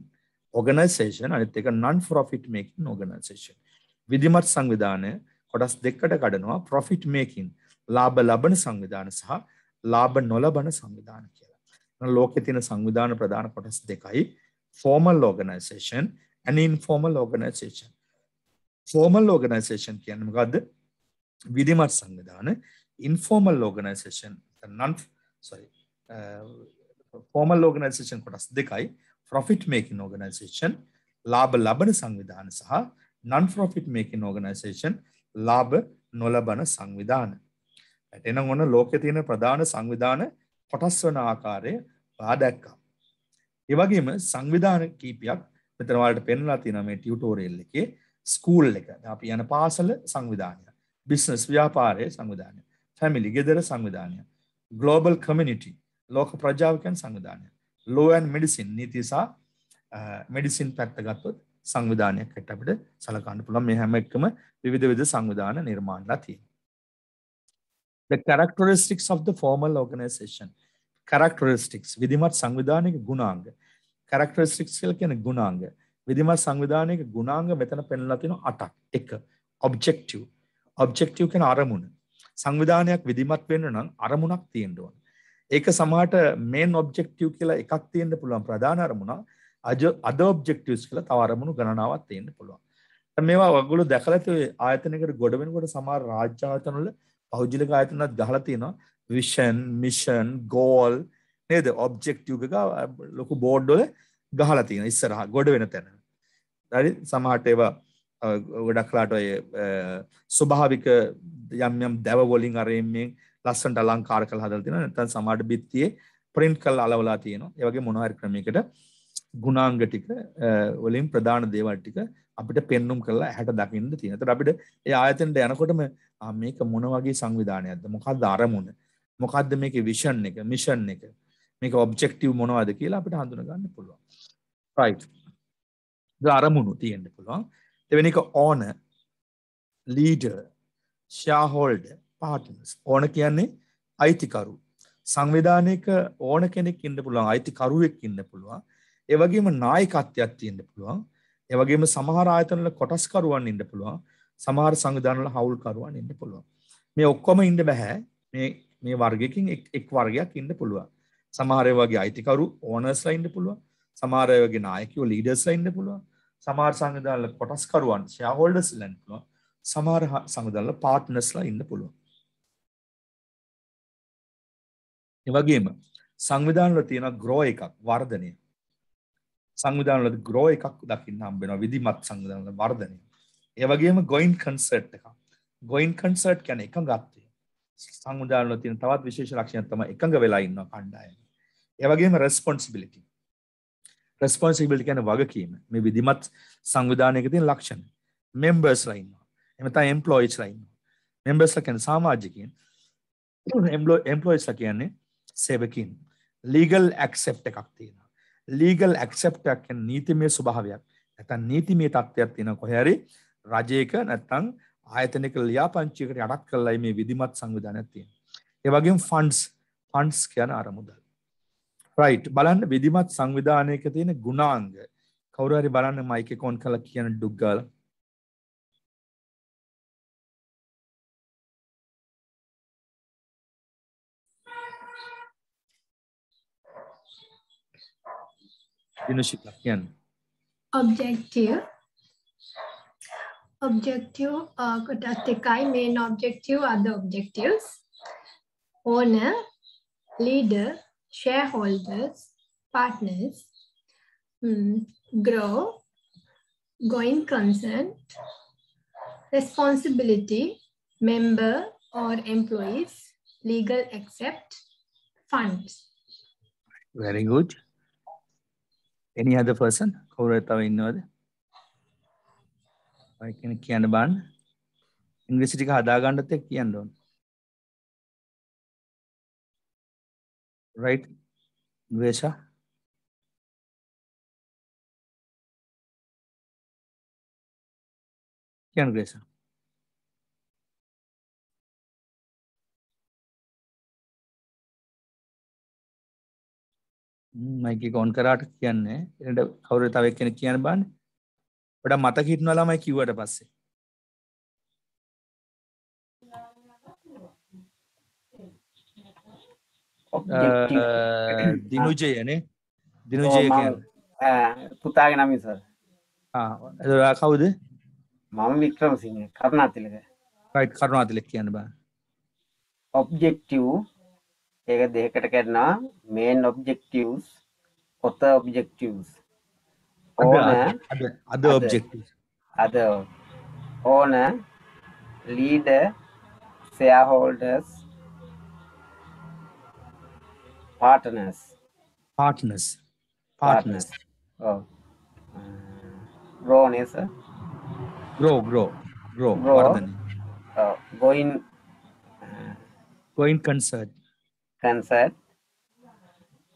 organization අනිත් එක non profit making organization. විධිමත් සංවිධානය කොටස් දෙකට කඩනවා ප්‍රොෆිට් මේකින් ලාබ ලබන සංවිධාන සහ ලාබ නොලබන සංවිධාන කියලා ලෝකෙ තින සංවිධාන ප්‍රධාන කොටස් දෙකයි ෆෝමල් ඕගනයිසේෂන් ඇනින් ෆෝමල් ඕගනයිසේෂන් ෆෝමල් ඕගනයිසේෂන් කියන්න මකක්ද විධිමත් සංවිධාන informal organisation non formal organisation කොටස් දෙකයි ප්‍රොෆිට් මේකින් ඕගනයිසේෂන් ලාබ ලබන සංවිධාන සහ නන්ෆ්‍රොෆිට් මේකින් ඕගනයිසේෂන් ලාභ නොලබන සංවිධාන. එනම් ඔන්න ලෝකෙ තියෙන ප්‍රධාන සංවිධාන කොටස් වන ආකාරය පාදැක්කා. ඒවගේම සංවිධාන කීපයක් මෙතනවාට පෙන්ලා තියෙන මේ ටියුටෝරියල් එකේ ස්කූල් එක අපි යන පාසල සංවිධානය බිස්නස් ව්‍යාපාරය සංවිධානය ෆැමිලි ගෙදර සංවිධානය ගලෝබල් කමිනිටි ලෝක ප්‍රජාවකයන් සංවිධානය ලෝයන් මෙඩිසින් නීතිසා මෙඩිසින් පැත්ත ගත්තොත් සංවිධානයකට අපිට සලකන්න පුළුවන් මේ හැම එකම විවිධ විධ සංවිධාන නිර්මාණලා තියෙනවා. The characteristics of the formal organization. Characteristics විධිමත් සංවිධානයක ගුණාංග. Characteristics කියලා කියන්නේ ගුණාංග. විධිමත් සංවිධානයක ගුණාංග මෙතන පෙන්ලා තියෙනවා 8ක්. 1. Objective. Objective කියන්නේ අරමුණ. සංවිධානයක් විධිමත් වෙන්න නම් අරමුණක් තියෙන්න ඕන. ඒක සමහරට main objective කියලා එකක් තියෙන්න පුළුවන් ප්‍රධාන අරමුණක්. අද ඔබ්ෙක්ටවස් කළ තවරමුණු ගණනාවත් තියෙන්න්න පුළුවන් මේවා වගුලු දැකලත ආයතනකට ගොඩවෙනකොට සමා රාජ්‍යාතනල පෞද්ජිලක ආයතනත් ගහලතියනවා විෂන් මිෂන් ගෝල් නේද ඔබ්ෙක්ටක ලොකු බෝඩ්ඩොල ගහලතියෙන ඉස්සරහා ගොඩ වෙන තැන රි සමහට ඒවා ගොඩක්ලාට ඔය ස්වභාවික යම්යම් දැවවොලින් අරයමෙන් ලස්සන්ට අලංකාර කල් හදල් තින තන් සමාට බිත්තියේ ප්‍රින්ට් කල් අලවලා තියෙනවා ඒවගේ මොනහරි ක්‍රමිකට ගුණාංග ටික වලින් ප්‍රධාන දේවල් ටික අපිට පෙන්නුම් කරලා හැට දකින්න තියෙන. ඒතර අපිට ඒ ආයතනට යනකොටම ආ මේක මොන වගේ සංවිධානයක්ද? මොකද්ද අරමුණ? මොකද්ද මේකේ විෂන් එක, මිෂන් එක? මේක ඔබ්ජෙක්ටිව් මොනවද කියලා අපිට හඳුනා ගන්න පුළුවන්. right. ඒ අරමුණු තියෙන්න පුළුවන්. දෙවෙනි එක owner, leader, shareholder, partners. owner කියන්නේ අයිතිකරු. සංවිධානයක ඕන කෙනෙක් ඉන්න පුළුවන් අයිතිකරුවෙක් ඉන්න පුළුවන්. ඒ වගේම නායකත්වයක් තියෙන්න පුළුවන්. ඒ වගේම සමහර ආයතනවල කොටස්කරුවන් ඉන්න පුළුවන්. සමහර සංවිධානවල හවුල්කරුවන් ඉන්න පුළුවන්. මේ ඔක්කොම ඉන්න බෑ. මේ මේ වර්ගයකින් එක් වර්ගයක් ඉන්න පුළුවන්. සමහර වගේ අයිතිකරු ඕනර්ස්ලා ඉන්න පුළුවන්. සමහර වගේ නායකයෝ ලීඩර්ස්ලා ඉන්න පුළුවන්. සමහර සංවිධානවල කොටස්කරුවන් ෂෙයාහෝල්ඩර්ස්ලා ඉන්න පුළුවන්. සමහර සංවිධානවල පාර්ට්නර්ස්ලා ඉන්න පුළුවන්. ඒ වගේම සංවිධානවල තියෙන ග්‍රෝ එකක් වර්ධනය. සංවිධානලද ග්‍රෝ එකක් දකින්න හම්බෙනවා විදිමත් සංවිධානල වර්ධනය ඒවගේම ගොයින් කන්සර්ට් එක ගොයින් කන්සර්ට් කැන එක ගත්තේ සංවිධානල තින තවත් විශේෂ ලක්ෂණ තම එකඟ වෙලා ඉන්න කණ්ඩායම ඒවගේම රෙස්පොන්සිබිලිටි රෙස්පොන්සිබිලිටි කියන්නේ වගකීම මේ විදිමත් සංවිධානයක තියෙන ලක්ෂණ මෙම්බර්ස්ලා ඉන්නවා එහෙම තමයි එම්ප්ලොයිස්ලා ඉන්නවා මෙම්බර්ස්ලා කියන්නේ සමාජිකයන් එම්ප්ලොයිස්ලා කියන්නේ සේවකින් ලීගල් ඇක්සෙප්ට් එකක් තියෙනවා ලීගල් ඇක්සප්ටයක් නීතිමය ස්වභාවයක් ඇතන් නීතිමේ තත්ත්වයක් තියෙන කොහැරි රජයක නැත්තං ආයතනක ලියාපංචිකට යටත් කරලයි මේ විදිමත් සංවිධානයක් තියෙන. ඒ වගේම ෆන්ඩ්ස් ෆන්ඩ්ස් කියන අරමුදල්. රයිට් බලන්න විදිමත් සංවිධානයක තියෙන ගුණාංග කවුරු හරි බලන්න මයික් එක ඔන් කරලා කියන ඩුග් ගාලා Dino Shikakyan. Objective. Objective, uh, tekai, main objective, other objectives. Owner, leader, shareholders, partners, mm, grow, going concern, responsibility, member or employees, legal except, funds. Very good. එනි අද පර්සන් කවුර තව ඉන්නවද කෙන කියන්න බන් ඉංග්‍රසිටික හදාගණ්ඩත කියන්න ඕන් රයිට් වේෂා කියන් ග්‍රේසා මයික ගොන් කරාට කියන්න එට කවුර තවක් කෙන කියන බන්න ොඩ මත හිටන ලාමයි කිවට පස්සේ දිනුජයනේ දිනුජය පුතාග නමිස ඇදරා කවුද මම වික්‍රම සිංහ කරුණාතිලක කරුණාතිලෙක් කියන්න බා ඔබ්ජෙක්ටව් एक देखकर करना मेन ऑब्जेक्टिव्स उत्तर ऑब्जेक्टिव्स ओन है अदर ऑब्जेक्टिव्स अदर ओन है लीड है पार्टनर्स पार्टनर्स पार्टनर्स ग्रो नहीं सर ग्रो ग्रो ग्रो वर्धन going going concert concert,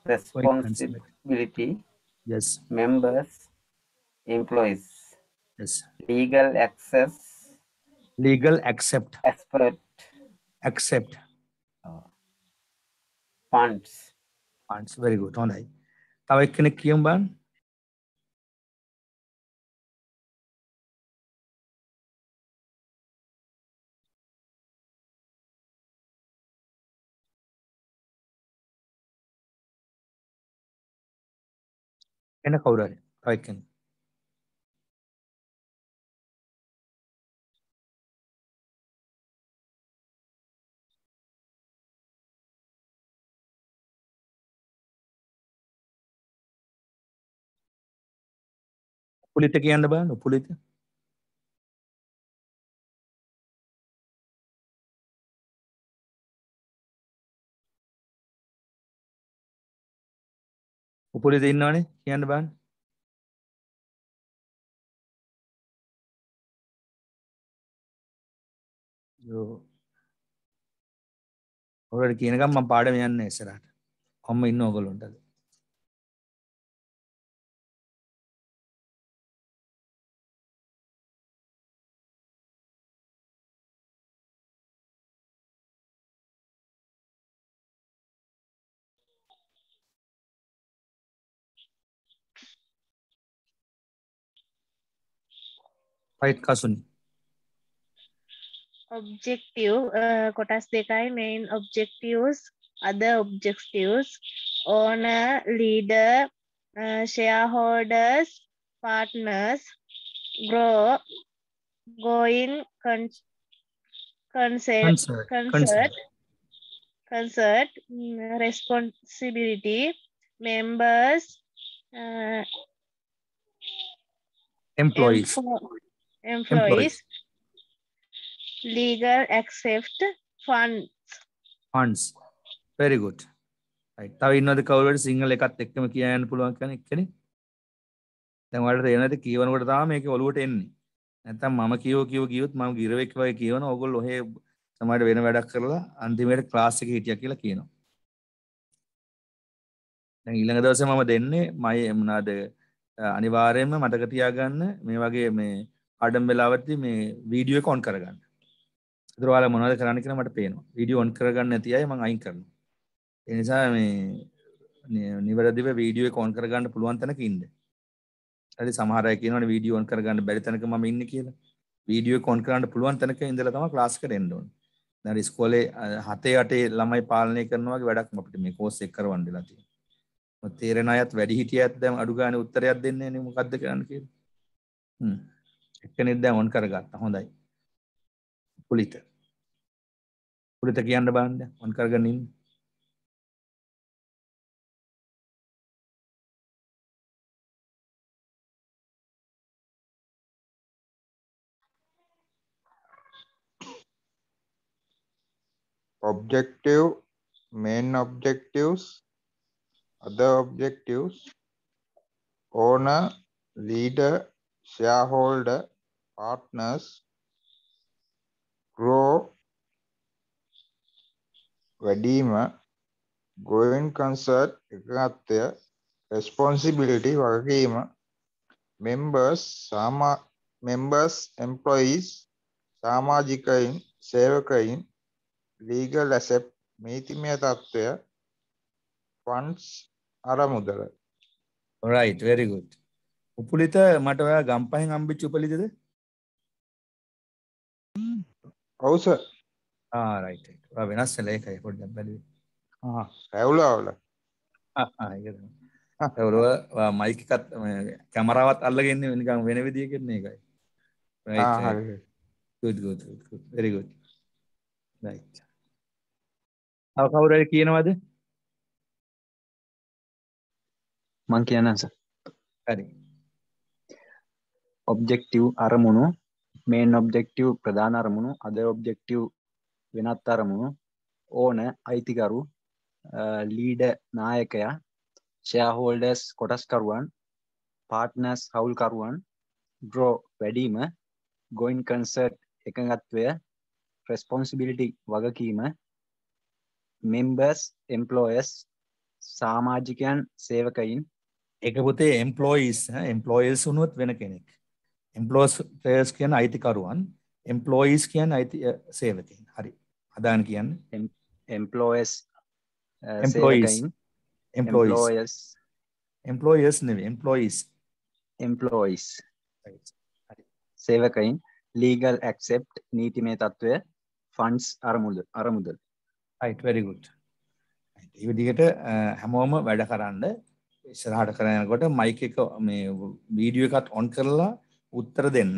responsibility, yes, members, employees, yes, legal access, legal accept, expert, accept, uh, funds, funds. Very good. All right. তাও এখানে কি বান එන කවුරු හරි තව එක්කෙනෙක් උපුලිත කියන්න බලන්න උපුලිත පොලිද ඉන්නවනේ කියන්න බාන්න ඔරට කියනකම් මම පාඩම යන්න ඉස්සරහට කොම්ම ඉන්න ඕගොල්ලොන්ටද Right, ka Objective, uh, kotas dekai main objectives, other objectives, owner, leader, uh, shareholders, partners, grow, going con concert, concert, concert, concert, mm, responsibility, members, uh, employees. employees, legal accept funds. funds. very good. තව ඉන්නද කවුරුට සිංහල එකත් එක්කම කියන්න පුළුවන් කෙනෙක් කෙනෙක් දැන් ඔයාලට තේරෙනවද කියවනකොට තමයි මේක ඔලුවට එන්නේ නැත්තම් මම කියව කියව ගියොත් මම ගිරවෙක් වගේ කියවන ඕගොල්ලෝ ඔහේ සමහරට වෙන වැඩක් කරලා අන්තිමට ක්ලාස් එකේ හිටියා කියලා කියනවා දැන් ඊළඟ දවසේ මම දෙන්නේ මම මොනවාද අනිවාර්යයෙන්ම මතක තියාගන්න මේ වගේ මේ අඩම් වෙලාවටදී මේ වීඩියෝ එක ඔන් කරගන්න. ඒතර ඔයාලා මොනවද කරන්න කියලා මට පේනවා. වීඩියෝ ඔන් කරගන්න නැති අය මම අයින් කරනවා. ඒ නිසා මේ නිවැරදිව වීඩියෝ එක ඔන් කරගන්න පුළුවන් තැනක ඉන්න. හරි සමහර අය කියනවනේ වීඩියෝ ඔන් කරගන්න බැරි තැනක මම ඉන්නේ කියලා. වීඩියෝ එක ඔන් කරන්න පුළුවන් තැනක ඉඳලා තමයි ක්ලාස් එකට එන්න ඕනේ. දැන් ඉස්කෝලේ 7 8 ළමයි පාලනය කරනවා වගේ වැඩක් අපිට මේ කෝස් එක කරවන්න දෙලා තියෙනවා. තේරෙන අයත් වැඩි හිටියත් දැන් අඩු ගානේ උත්තරයක් දෙන්නේ නේ මොකද්ද කරන්න කියලා. හ්ම්. එක්කනෙක් දැන් ඔන් කරගත්තා හොඳයි පුලිත පුලිත කියන්න බලන්න ඔන් කරගෙන ඉන්න objective main objectives other objectives owner leader shareholder partners grow වැඩීම ගොයින් කන්සර්ට් එකගත්වය රෙස්පොන්සිබිලිටි වගකීම මෙම්බර්ස් මෙම්බර්ස් එම්පලොයිස් සාමාජිකයින් සේවකයින් ලීගල් ඇසෙප් නීතිමය තත්ත්වය ෆන්ඩ්ස් අරමුදල right very good උපුලිත මට ඔයා ගම්පහෙන් අම්බිච්ච උපලිතද ඔව් සර් ආ රයිට් ඒක වෙනස් වෙලා ඒකයි පොඩ්ඩක් බැලුවේ ආ රැවුලාවල ආ ආ ඒක රැවුලව මයික් එකත් කැමරාවත් අල්ලගෙන ඉන්නේ නිකන් වෙන විදියකින් ඒකයි රයිට් හරි good good good good very good right තව කවුරු හරි කියනවද මං කියන්නම් සර් හරි ඔබ්ජෙක්ටිව් අරමුණු මේන් ඔබ්ෙක්ටව් ප්‍රධාන අරමුණු අද ඔබ්ෙක්ටව් වෙනත් අරමුණු ඕන අයිතිකරු ලීඩ නායකයා ෂයාහෝල්ඩස් කොටස්කරුවන් පාට්නස් හවුල්කරුවන් ඩ්‍රෝ වැඩීම ගොයින් කන්සර්ට් එකගත්වය ප්‍රස්පොන්සිබිලිටි වගකීම මෙම්බර්ස් එම්පලෝයස් සාමාජිකයන් සේවකයින් එක පුතේ එම්පලෝයිස් එම්පලෝයස් වුනුවත් වෙන කෙනෙක් එම්පලෝස් ටේස් කියන අයිතිකරුවන් එම්පලෝයිස් කියන් අයිති සේවතින් හරි අදාන කියන්න එම්පලෝස් එම්පලෝයිස් එම්පලෝයස් නෙව එම්පලෝයිස් එම්පලෝයිස් සේවකයින් ලීගල් ඇක්සෙප් නීතිමේ තත්ත්වය ෆන්ස් අරමුද අරමුදල් අයිවැරිගුට් ඉවිදිගට හැමෝම වැඩ කරන්න ඉස්සරහට කරනකොට මයික එක මේ වීඩිය එකත් ඔන් කරලා උත්තර දෙන්න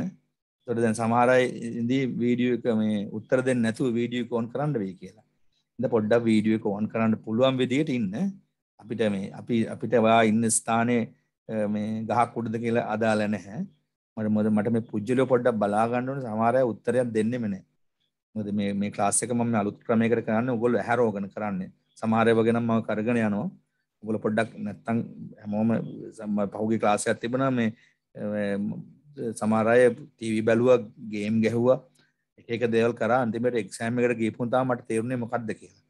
තොට දැන් සමහරයිදී වීඩියෝ එක මේ උත්තර දෙන්න නැතුව වීඩියෝ කෝන් කරන්න වී කියලා ඉඳ පොඩ්ඩක් වීඩියෝ කෝන් කරන්න පුළුවන් විදියට ඉන්න අපිට මේ අපි අපිට වා ඉන්න ස්ථානයේ මේ ගහක් උඩද කියලා අදාළ නැහැ මට මොද මට මේ පුද්ජලෝ පොඩ්ඩක් බලාගන්න ඕනේ සමහර අය උත්තරයක් දෙන්නෙම නැහැ මොකද මේ මේ ක්ලාස් එක මම අලුත් ක්‍රමයකට කරන්නේ ඔයගොල්ලෝ ඇහැරෝගෙන කරන්නේ සමහර අය වගේ නම් මම කරගෙන යනවා ඔගොල පොඩ්ඩක් නැත්තං හැමෝම පහුගේ ක්ලාසයක් තිබෙන මේ සමාරය ටීවී බැලුව ගේම් ගැහ්වා එක දෙවල් කර අන්තිමට එක්ෂෑමකට ගේපුතා මට තේරුණේ මොකක්ද කියලා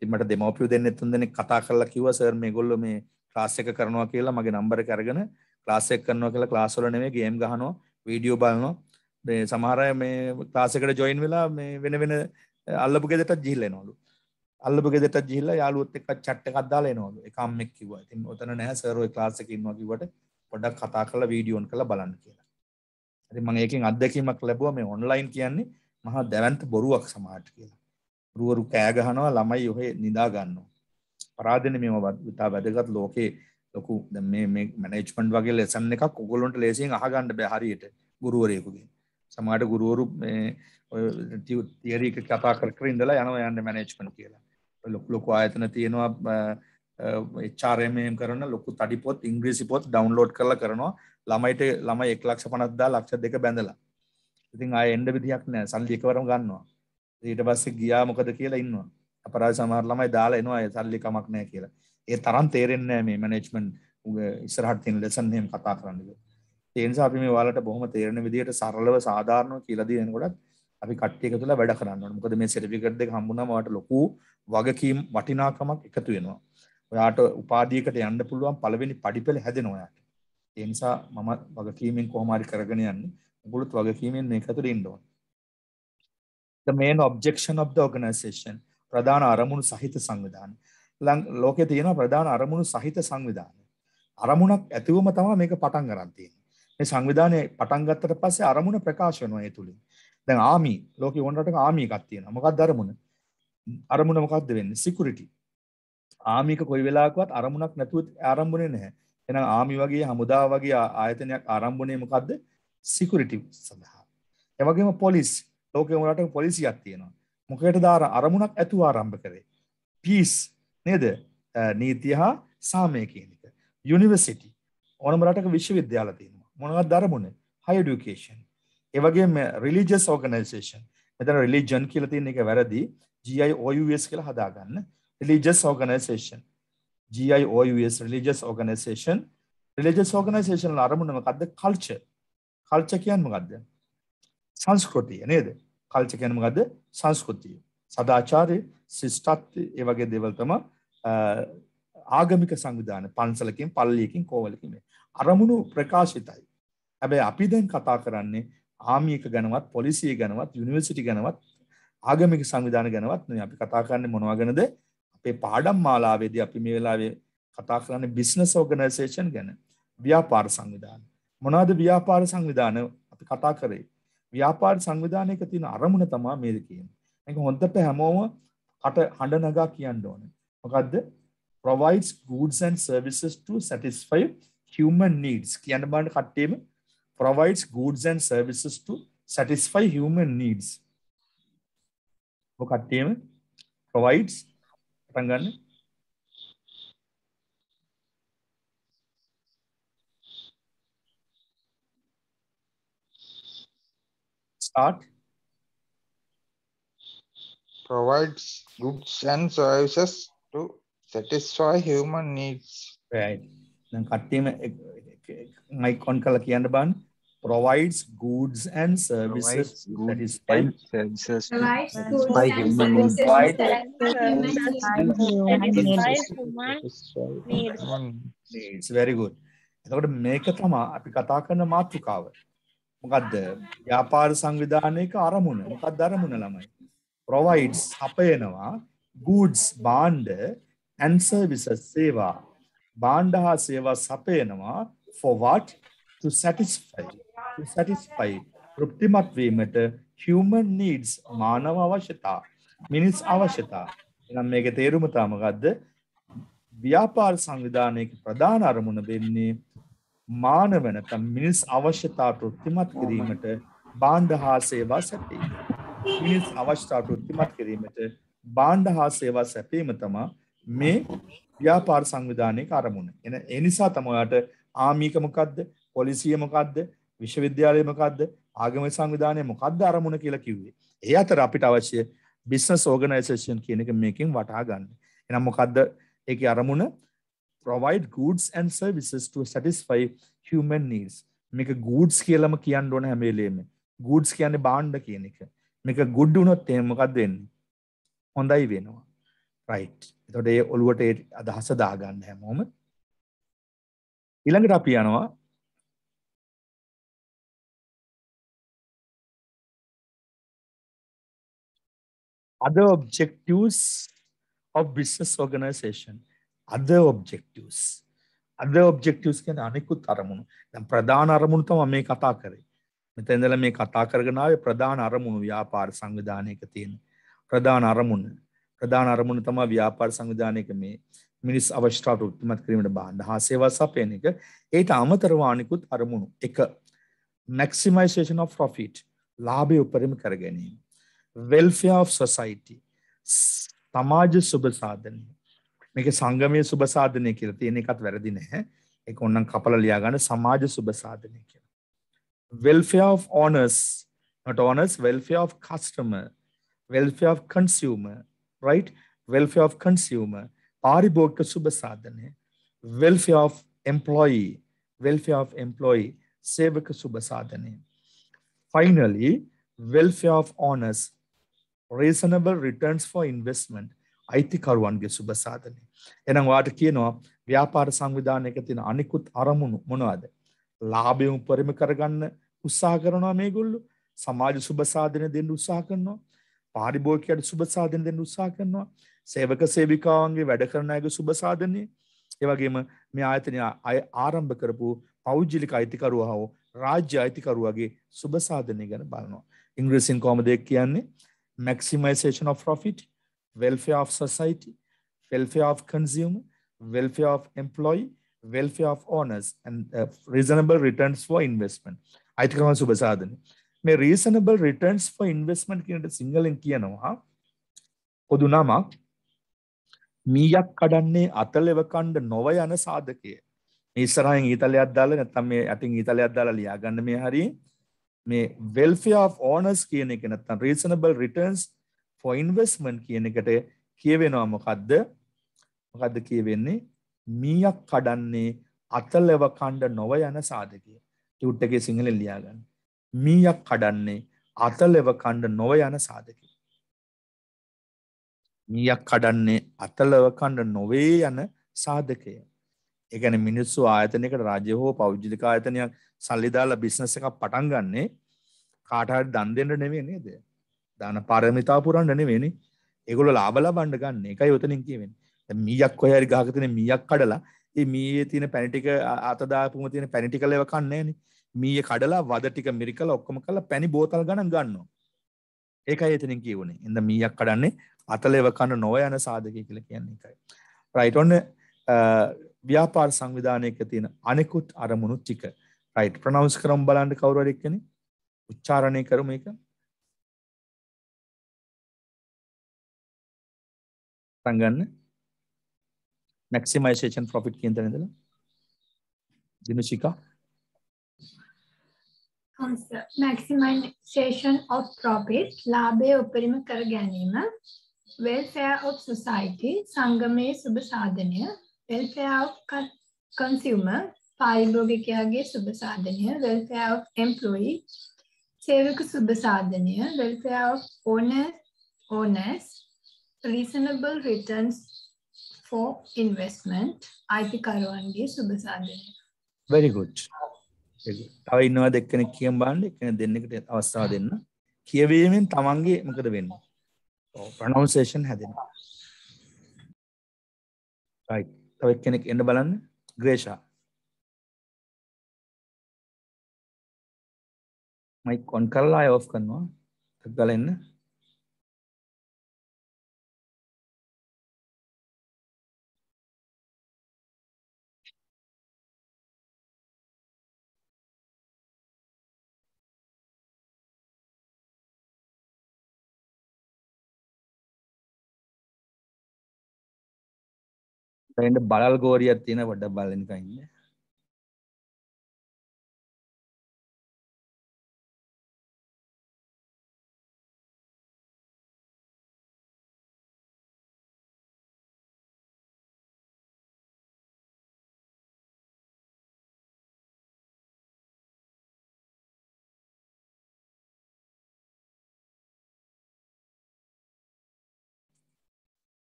තිමට දෙමපිය දෙන්න තුන් දෙනෙ කතා කරලා කිව සර් මේ ගොල්ල මේ ක්ලාස්සක කරනවා කියලා මගේ නම්බර කරගෙන ක්ලාස්සෙක් කරනවා කියලා ක්ලාස්සොල නෙවේ ගේම් ගහනවා වීඩියෝ බලනවා මේ සමහරය මේ ක්ලාසකට ජොයින් වෙලා මේ වෙන වෙන අල්ලපු ගෙදට ජිහිල්ලනවලු අල්ලපු ගෙදට ජිහිල්ල යාලුවත් එක්ක චට්ට කද්දාල නවලු එකම්මෙක් කිව ඉතින් ඔතන නෑ සරෝ ක්ලාසකින්වා කිවට පොඩක් කතා කරලා වීඩියෝන් කළ බලන්න කියලා ඇති මං ඒකෙන් අත්දැකීමක් ලැබුව මේ ඔන්ලයින් කියන්නේ මහා දැවන්ත බොරුවක් සමාට කියලා රුවරු කෑගහනවා ළමයි ඔහේ නිදාගන්නවා පරාධන මෙම වතා වැදගත් ලෝකේ ලොකු මේ මැනේජ්මන්් වගේ ලෙසන් එකක් ඔගොලොන්ට ලේසින් අහගණ්ඩ බැහරියට ගුරුවරයකුගේ සමාට ගුරුවරු තියරීක කතා කර ඉඳලා යන යන්න මැනේජ්මන් කියලා ලොක ලොකු ආයතන තියෙනවා චාරයමයම් කරන ලොකු තඩි පොත් ඉංග්‍රීසි පොත් ඩවන්ලෝඩ් කරලා කරනවා ළමයිට ළම එක් ලක්ෂ පනත්දා ලක්ෂ දෙක බැඳලා ඉතින් ආය එන්ඩ විදිහක් නෑ සල්ලි එකවරම ගන්නවා ඊට පස්සේ ගියා මොකද කියලා ඉන්නවා අපරාධ සමහර ළමයි දාලා එනවා සල්ලි කමක් නෑ කියලා ඒ තරම් තේරෙන්නේ නෑ මේ මැනේජ්මන්ට් ඉස්සරහට තියෙන ලෙසන් එහෙම කතා කරන්න කියලා ඒ නිසා අපි මේ ඔයාලට බොහොම තේරෙන විදිහට සරලව සාධාරණව කියලා දෙන කොටත් අපි කට්ටිය එකතු වෙලා වැඩ කරන්න ඕනේ. මොකද මේ සර්ටිෆිකේට් එක හම්බුනම ඔයාලට ලොකු වගකීම් වටිනාකමක් එකතු වෙනවා. ඔයාට උපාධියකට යන්න පුළුවන් පළවෙනි පඩිපෙළ හැදෙනවා ඔයාට. ඒ නිසා මම වගකීමෙන් කොහොම හරි කරගෙන යන්නේ. ඔයගොල්ලොත් වගකීමෙන් මේක ඇතුළේ ඉන්න ඕනේ. The main objection of the organization ප්‍රධාන අරමුණු සහිත සංවිධානය. ලෝකේ තියෙන ප්‍රධාන අරමුණු සහිත සංවිධානය. අරමුණක් ඇතුවම තමයි මේක පටන් ගන්න තියෙන්නේ. මේ සංවිධානය පටන් ගත්තට පස්සේ අරමුණ ප්‍රකාශ වෙනවා ඒ තුලින්. දැන් ආමි ලෝකේ ඕන රටක ආමි එකක් තියෙනවා. මොකක්ද අරමුණ? අරමුණ මොකක්ද වෙන්නේ? සිකියුරිටි. ආමික කොයි වෙලාවකවත් අරමුණක් නැතුව ආරම්භුනේ නැහැ. එහෙනම් ආමි වගේ හමුදා වගේ ආයතනයක් ආරම්භුනේ මොකද්ද? සිකියුරිටි සඳහා. ඒ වගේම පොලිස් ලෝකේ මොනරට පොලිසියක් තියෙනවා. මොකකටද අරමුණක් ඇතුව ආරම්භ කරේ? පීස් නේද? නීතිය හා සාමය කියන එක. යුනිවර්සිටි ඕනම රටක විශ්වවිද්‍යාල තියෙනවා. මොනවද අරමුණ? high education. ඒ වගේම religious organization. මෙතන religion කියලා තියෙන එක වැරදි. GIOUS කියලා හදාගන්න. religious organization. GIOUS religious organization religious organization වල අරමුණ මොකද්ද culture culture කියන්නේ මොකද්ද සංස්කෘතිය නේද culture කියන්නේ මොකද්ද සංස්කෘතිය සදාචාරය ශිෂ්ටත්වය ඒ වගේ දේවල් තමයි ආගමික සංවිධාන පන්සලකින් පල්ලියකින් කෝවලකින් මේ අරමුණු ප්‍රකාශිතයි හැබැයි අපි දැන් කතා කරන්නේ ආමියක ගැනවත් පොලිසිය ගැනවත් යුනිවර්සිටි ගැනවත් ආගමික සංවිධාන ගැනවත් නෙවෙයි අපි කතා කරන්නේ මොනවා ගැනද අපේ පාඩම් මාලාවේදී අපි මේ වෙලාවේ කතා කරන්නේ බිස්නස් ඕගනයිසේෂන් ගැන ව්‍යාපාර සංවිධාන මොනවද ව්‍යාපාර සංවිධාන අපි කතා කරේ ව්‍යාපාර සංවිධානයක තියෙන අරමුණ තමයි මේක කියන්නේ මේක හොඳට හැමෝම කට හඬ නගා කියන්න ඕනේ මොකද්ද provides goods and services to satisfy human needs කියන්න බලන්න කට්ටියම provides goods and services to satisfy human needs ඔය කට්ටියම provides రంగాన్ని start provides goods and services to satisfy human needs right දැන් කට්ටියම මයික් ඔන් කරලා කියන්න provides goods and services provides goods and services provides goods by human needs needs very good එතකොට මේක තමයි අපි කතා කරන මාතෘකාව මොකද්ද ව්‍යාපාර සංවිධානයක අරමුණ මොකක්ද අරමුණ ළමයි provides අපයනවා goods භාණ්ඩ and services සේවා භාණ්ඩ හා සේවා සපයනවා for what to satisfy satisfy ප්‍රෘප්තිමත් වීමට human needs මානව අවශ්‍යතා මිනිස් අවශ්‍යතා එනම් මේක තේරුම තමකක්ද ව්‍යාපාර සංවිධානයක ප්‍රධාන අරමුණ වෙන්නේ මානව නැත්නම් මිනිස් අවශ්‍යතා ප්‍රෘප්තිමත් කිරීමට බාණ්ඩ හා සේවා සැපීම. මිනිස් අවශ්‍යතා ප්‍රෘප්තිමත් කිරීමට බාණ්ඩ හා සේවා සැපීම තමයි මේ ව්‍යාපාර සංවිධානයක අරමුණ. එන ඒ නිසා තමයි ඔයාලට ආමීක මොකද්ද? පොලිසිය මොකද්ද? විශ්වවිද්‍යාලය මොකක්ද ආගම සංවිධානය මොකක්ද අරමුණ කියලා කිව්වේ. ඒ අතර අපිට අවශ්‍ය බිස්නස් ඕගනයිසේෂන් කියන එක මේකින් වටහා ගන්න. එනම් මොකක්ද ඒක අරමුණ provide goods and services to satisfy human needs. මේක goods කියලාම කියන්න ඕන හැම වෙලේම. goods කියන්නේ භාණ්ඩ කියන එක. මේක good වුණොත් එහෙම මොකක්ද වෙන්නේ? හොඳයි වෙනවා. right. එතකොට ඒ ඔළුවට අදහස දාගන්න හැමෝම. ඊළඟට අපි යනවා other objectives of business organization other objectives other objectives කියන්නේ අනිකුත් අරමුණු දැන් ප්‍රධාන අරමුණු තමයි මේ කතා කරේ මෙතන ඉඳලා මේ කතා කරගෙන ආවේ ප්‍රධාන අරමුණු ව්‍යාපාර සංවිධානයක තියෙන ප්‍රධාන අරමුණ ප්‍රධාන අරමුණ තමයි ව්‍යාපාර සංවිධානයක මේ මිනිස් අවශ්‍යතාවට උත්මත් කිරීමට බාණ්ඩ හා සේවා සපයන එක ඒට අමතරව අනිකුත් අරමුණු එක maximization of profit ලාභය උපරිම කර ගැනීම వెల్ఫేర్ ఆఫ్ సొసైటీ සමාජ සුබ සාධනය මේක සංගමය සුබ සාධනය කියල තියෙන එකත් වැරදි නැහැ එක ඔන්නම් කපල ලියාගන්න සමාජ සුබ සාධනය කියලා. Welfare of honors, not honors, welfare of customer, welfare of consumer, right? Welfare of consumer, පාරිභෝගික සුබ සාධනය, welfare of employee, welfare of employee, සේවක සුබ සාධනය. Finally, welfare of honors, reasonable returns for investment අයිතිකරුවන්ගේ සුබ සාධනය. එනම් වාට කියනවා ව්‍යාපාර සංවිධානයක තියෙන අනිකුත් අරමුණු මොනවද? ලාභය උපරිම කරගන්න උත්සාහ කරනවා මේගොල්ලෝ. සමාජ සුබ සාධනය දෙන්න උත්සාහ කරනවා. පාරිභෝගිකයට සුබ සාධනය දෙන්න උත්සාහ කරනවා. සේවක සේවිකාවන්ගේ වැඩ කරන අයගේ සුබ සාධනය. ඒ වගේම මේ ආයතනය ආරම්භ කරපු පෞද්ගලික අයිතිකරුවා හෝ රාජ්‍ය අයිතිකරුවාගේ සුබ සාධනය ගැන බලනවා. ඉංග්‍රීසියෙන් කොහොමද කියන්නේ? maximization of profit, welfare of society, welfare of consumer, welfare of employee, welfare of owners, and uh, reasonable returns for investment. අයිතිකම සුබසාධන මේ reasonable returns for investment කියනට සිංහලෙන් කියනවා පොදු නමක් මීයක් කඩන්නේ අතලෙව කණ්ඩ නොව යන සාධකය. මේ ඉස්සරහින් ඊතලයක් දාලා නැත්නම් මේ අතින් ඊතලයක් දාලා ලියා ගන්න මේ හරියි මේ welfare of owners කියන එක නැත්නම් reasonable returns for investment කියන එකට කියවෙනවා මොකද්ද? මොකද්ද කියවෙන්නේ? මීයක් කඩන්නේ අතලව කණ්ඩ නොව යන සාධකය. ටියුට් එකේ සිංහලෙන් ලියා ගන්න. මීයක් කඩන්නේ අතලව කණ්ඩ නොව යන සාධකය. මීයක් කඩන්නේ අතලව කණ්ඩ නොවේ යන සාධකය. ඒ කියන්නේ මිනිස්සු ආයතනයකට රජය හෝ පෞද්ගලික ආයතනයක් සල්ලි දාලා බිස්නස් එකක් පටන් ගන්නේ කාට හරි දන් දෙන්න නෙවෙයි නේද? දාන පාරමිතා පුරන්න නෙවෙයිනේ. ඒගොල්ලෝ ලාභ ලබන්න ගන්න. ඒකයි උතනින් කියවෙන්නේ. දැන් මීයක් කොහේ හරි ගහක තියෙන මීයක් කඩලා ඒ මීයේ තියෙන පැණි ටික අත දාපුම තියෙන පැණි ටික ලේව කන්නේ නෑනේ. මීයේ කඩලා වද ටික මිරිකලා ඔක්කොම කරලා පැණි බෝතල් ගණන් ගන්නවා. ඒකයි එතනින් කියවුනේ. එඳ මීයක් කඩන්නේ අතලේව කන නොව යන සාධකය කියලා කියන්නේ ඒකයි. රයිට් ඔන්න ව්‍යාපාර සංවිධානයක තියෙන අනෙකුත් අරමුණු ටික. රයිට් ප්‍රනවස් කරම් බලන්ට කවුරුවරක් කෙනෙ උච්චාරණය කරම එක රගන්න මැක්සිමයිසේෂන් ප්‍රොෆිට් කියන්තනදල දිනශිකා මැක්සිමයිසේෂන් of profit ලාභය උපරිම කර ගැනීම welfare of society සංගමයේ සුභ සාධනය welfare of consumer පාරිභෝගිකයාගේ සුබ සාධනය welfare of employee සේවක සුබ සාධනය welfare of owner owners reasonable returns for investment අයිතිකරුවන්ගේ සුබ සාධනය very good තව ඉන්නවා දෙක්කෙනෙක් කියම් බාන්න එකන දෙන්නෙකට අවස්ථාව දෙන්න කියවීමෙන් තමන්ගේ මොකද වෙන්න ප්‍රනවන්සේෂන් හැදෙන තව කෙනෙක් එන්න බලන්න ග්‍රේෂා ಮೈಕ್ ಒಂದು ಕಲ್ಲಾಯ ಆಫ್ ಕನ್ನು ತಗ್ಗಲೆನ್ನು రెండు బలాలు గోరియర్ తినబడ్డ బాలని కానీ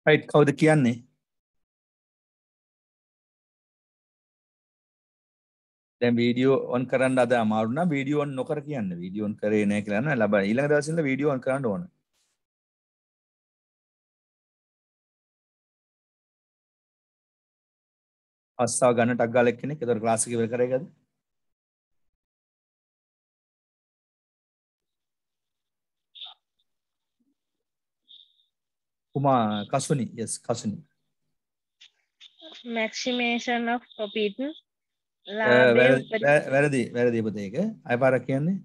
රයිට් කවුද කියන්නේ දැන් වීඩියෝ ඔන් කරන්න අද අමාරු නම් වීඩියෝ ඔන් නොකර කියන්න වීඩියෝ ඔන් කරේ නැහැ කියලා නම් ලබන ඊළඟ දවසේ ඉඳලා වීඩියෝ ඔන් කරන්න ඕන අස්සව ගන්න ටක් ගාලා එක්කෙනෙක් ඒතර ක්ලාස් එක ඉවර කරේකද Kumar Kasuni, yes, Kasuni. Maximization of profit. Uh, වැරදි වැරදි පුතේක අයපාරක් කියන්නේ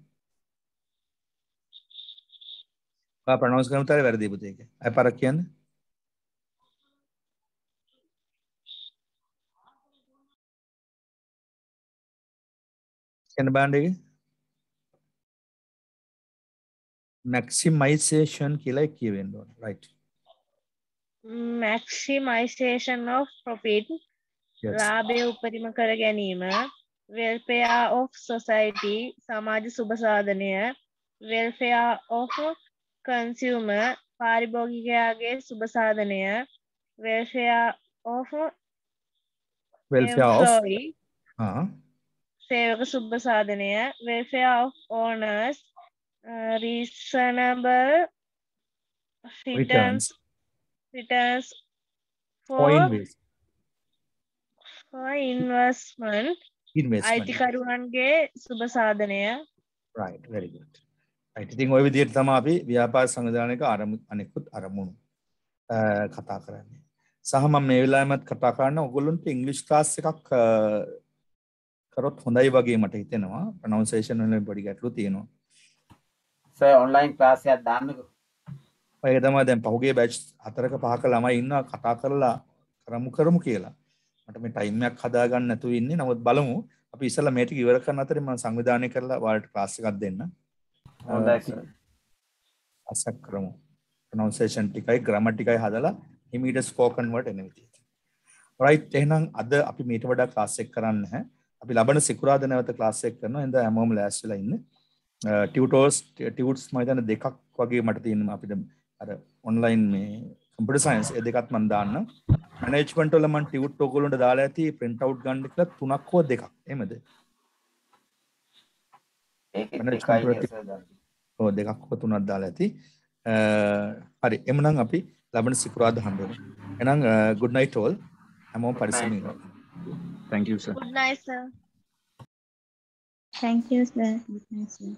ආ ප්‍රනවුන්ස් කරන උතරේ වැරදි පුතේක අයපාරක් කියන්නේ කියන බෑන්ඩ් එක maximization කියලා කියවෙන්න ඕන right maximization of profit ලාභය උපරිම කර ගැනීම welfare of society සමාජ සුභසාධනය welfare of consumer පාරිභෝගිකයාගේ සුභසාධනය welfare of welfare of සේවක සුභසාධනය welfare of owners uh, reasonable returns returns for, for, invest. for investment. අයිතිකරුවන්ගේ සුභ සාධනය අයිතිතින් ඔය විදියට තම අපි ව්‍යාපාර සංවිධානක අරම අනෙකුත් අරමුණු කතා කරන්නේ සහම මේ වෙලාමත් කතා කරන්න ඔගොල්ලුන්ට ඉංගලිෂ් ලාස් එකක් කරොත් හොඳයි වගේ මට හිතෙනවා ප්‍රනවන්සේෂන් වල පොඩි ගැටලු තියෙනවා ඔන්ලයින් ලාසයක් දාන්නක ඒක තමයි දැන් පහුගේ බැච් හතරක පහක ළමයි ඉන්නවා කතා කරලා කරමු කරමු කියලා. මට මේ ටයිම් එකක් හදා ගන්න නැතුව ඉන්නේ. නමුත් බලමු අපි ඉස්සෙල්ලා මේ ටික ඉවර කරන අතරේ මම සංවිධානය කරලා ඔයාලට ක්ලාස් එකක් දෙන්න. හොඳයි. අසක් කරමු. pronunciation ටිකයි grammar ටිකයි හදලා immediate spoken word එන විදිහට. right එහෙනම් අද අපි මීට වඩා ක්ලාස් එක කරන්න නැහැ. අපි ලබන සිකුරාදා නැවත ක්ලාස් එක කරනවා. එහෙනම් හැමෝම ලෑස්තිලා ඉන්න. ටියුටර්ස් ටියුට්ස් මම හිතන්නේ දෙකක් වගේ මට තියෙනවා අපිට අර ඔන්ලයින් මේ කම්පට සයින්ස් එදකත් මන්දාන්න මනේජ්මටලමන් ටිවුට් ඔකොලොට දාලා ඇති ප්‍රින්ට අව් ගන්ඩික්ල තුනක් හෝ දෙකක් එමද හෝ දෙකක් හෝ තුනක් දාලා ඇති හරි එමනම් අපි ලබන සිකුරාද හඩුව එනම් ගුඩ්නයි ටෝල් හැමෝ පරිසමින් Thank you, sir. Good night, sir. Thank you, sir. Good night, sir.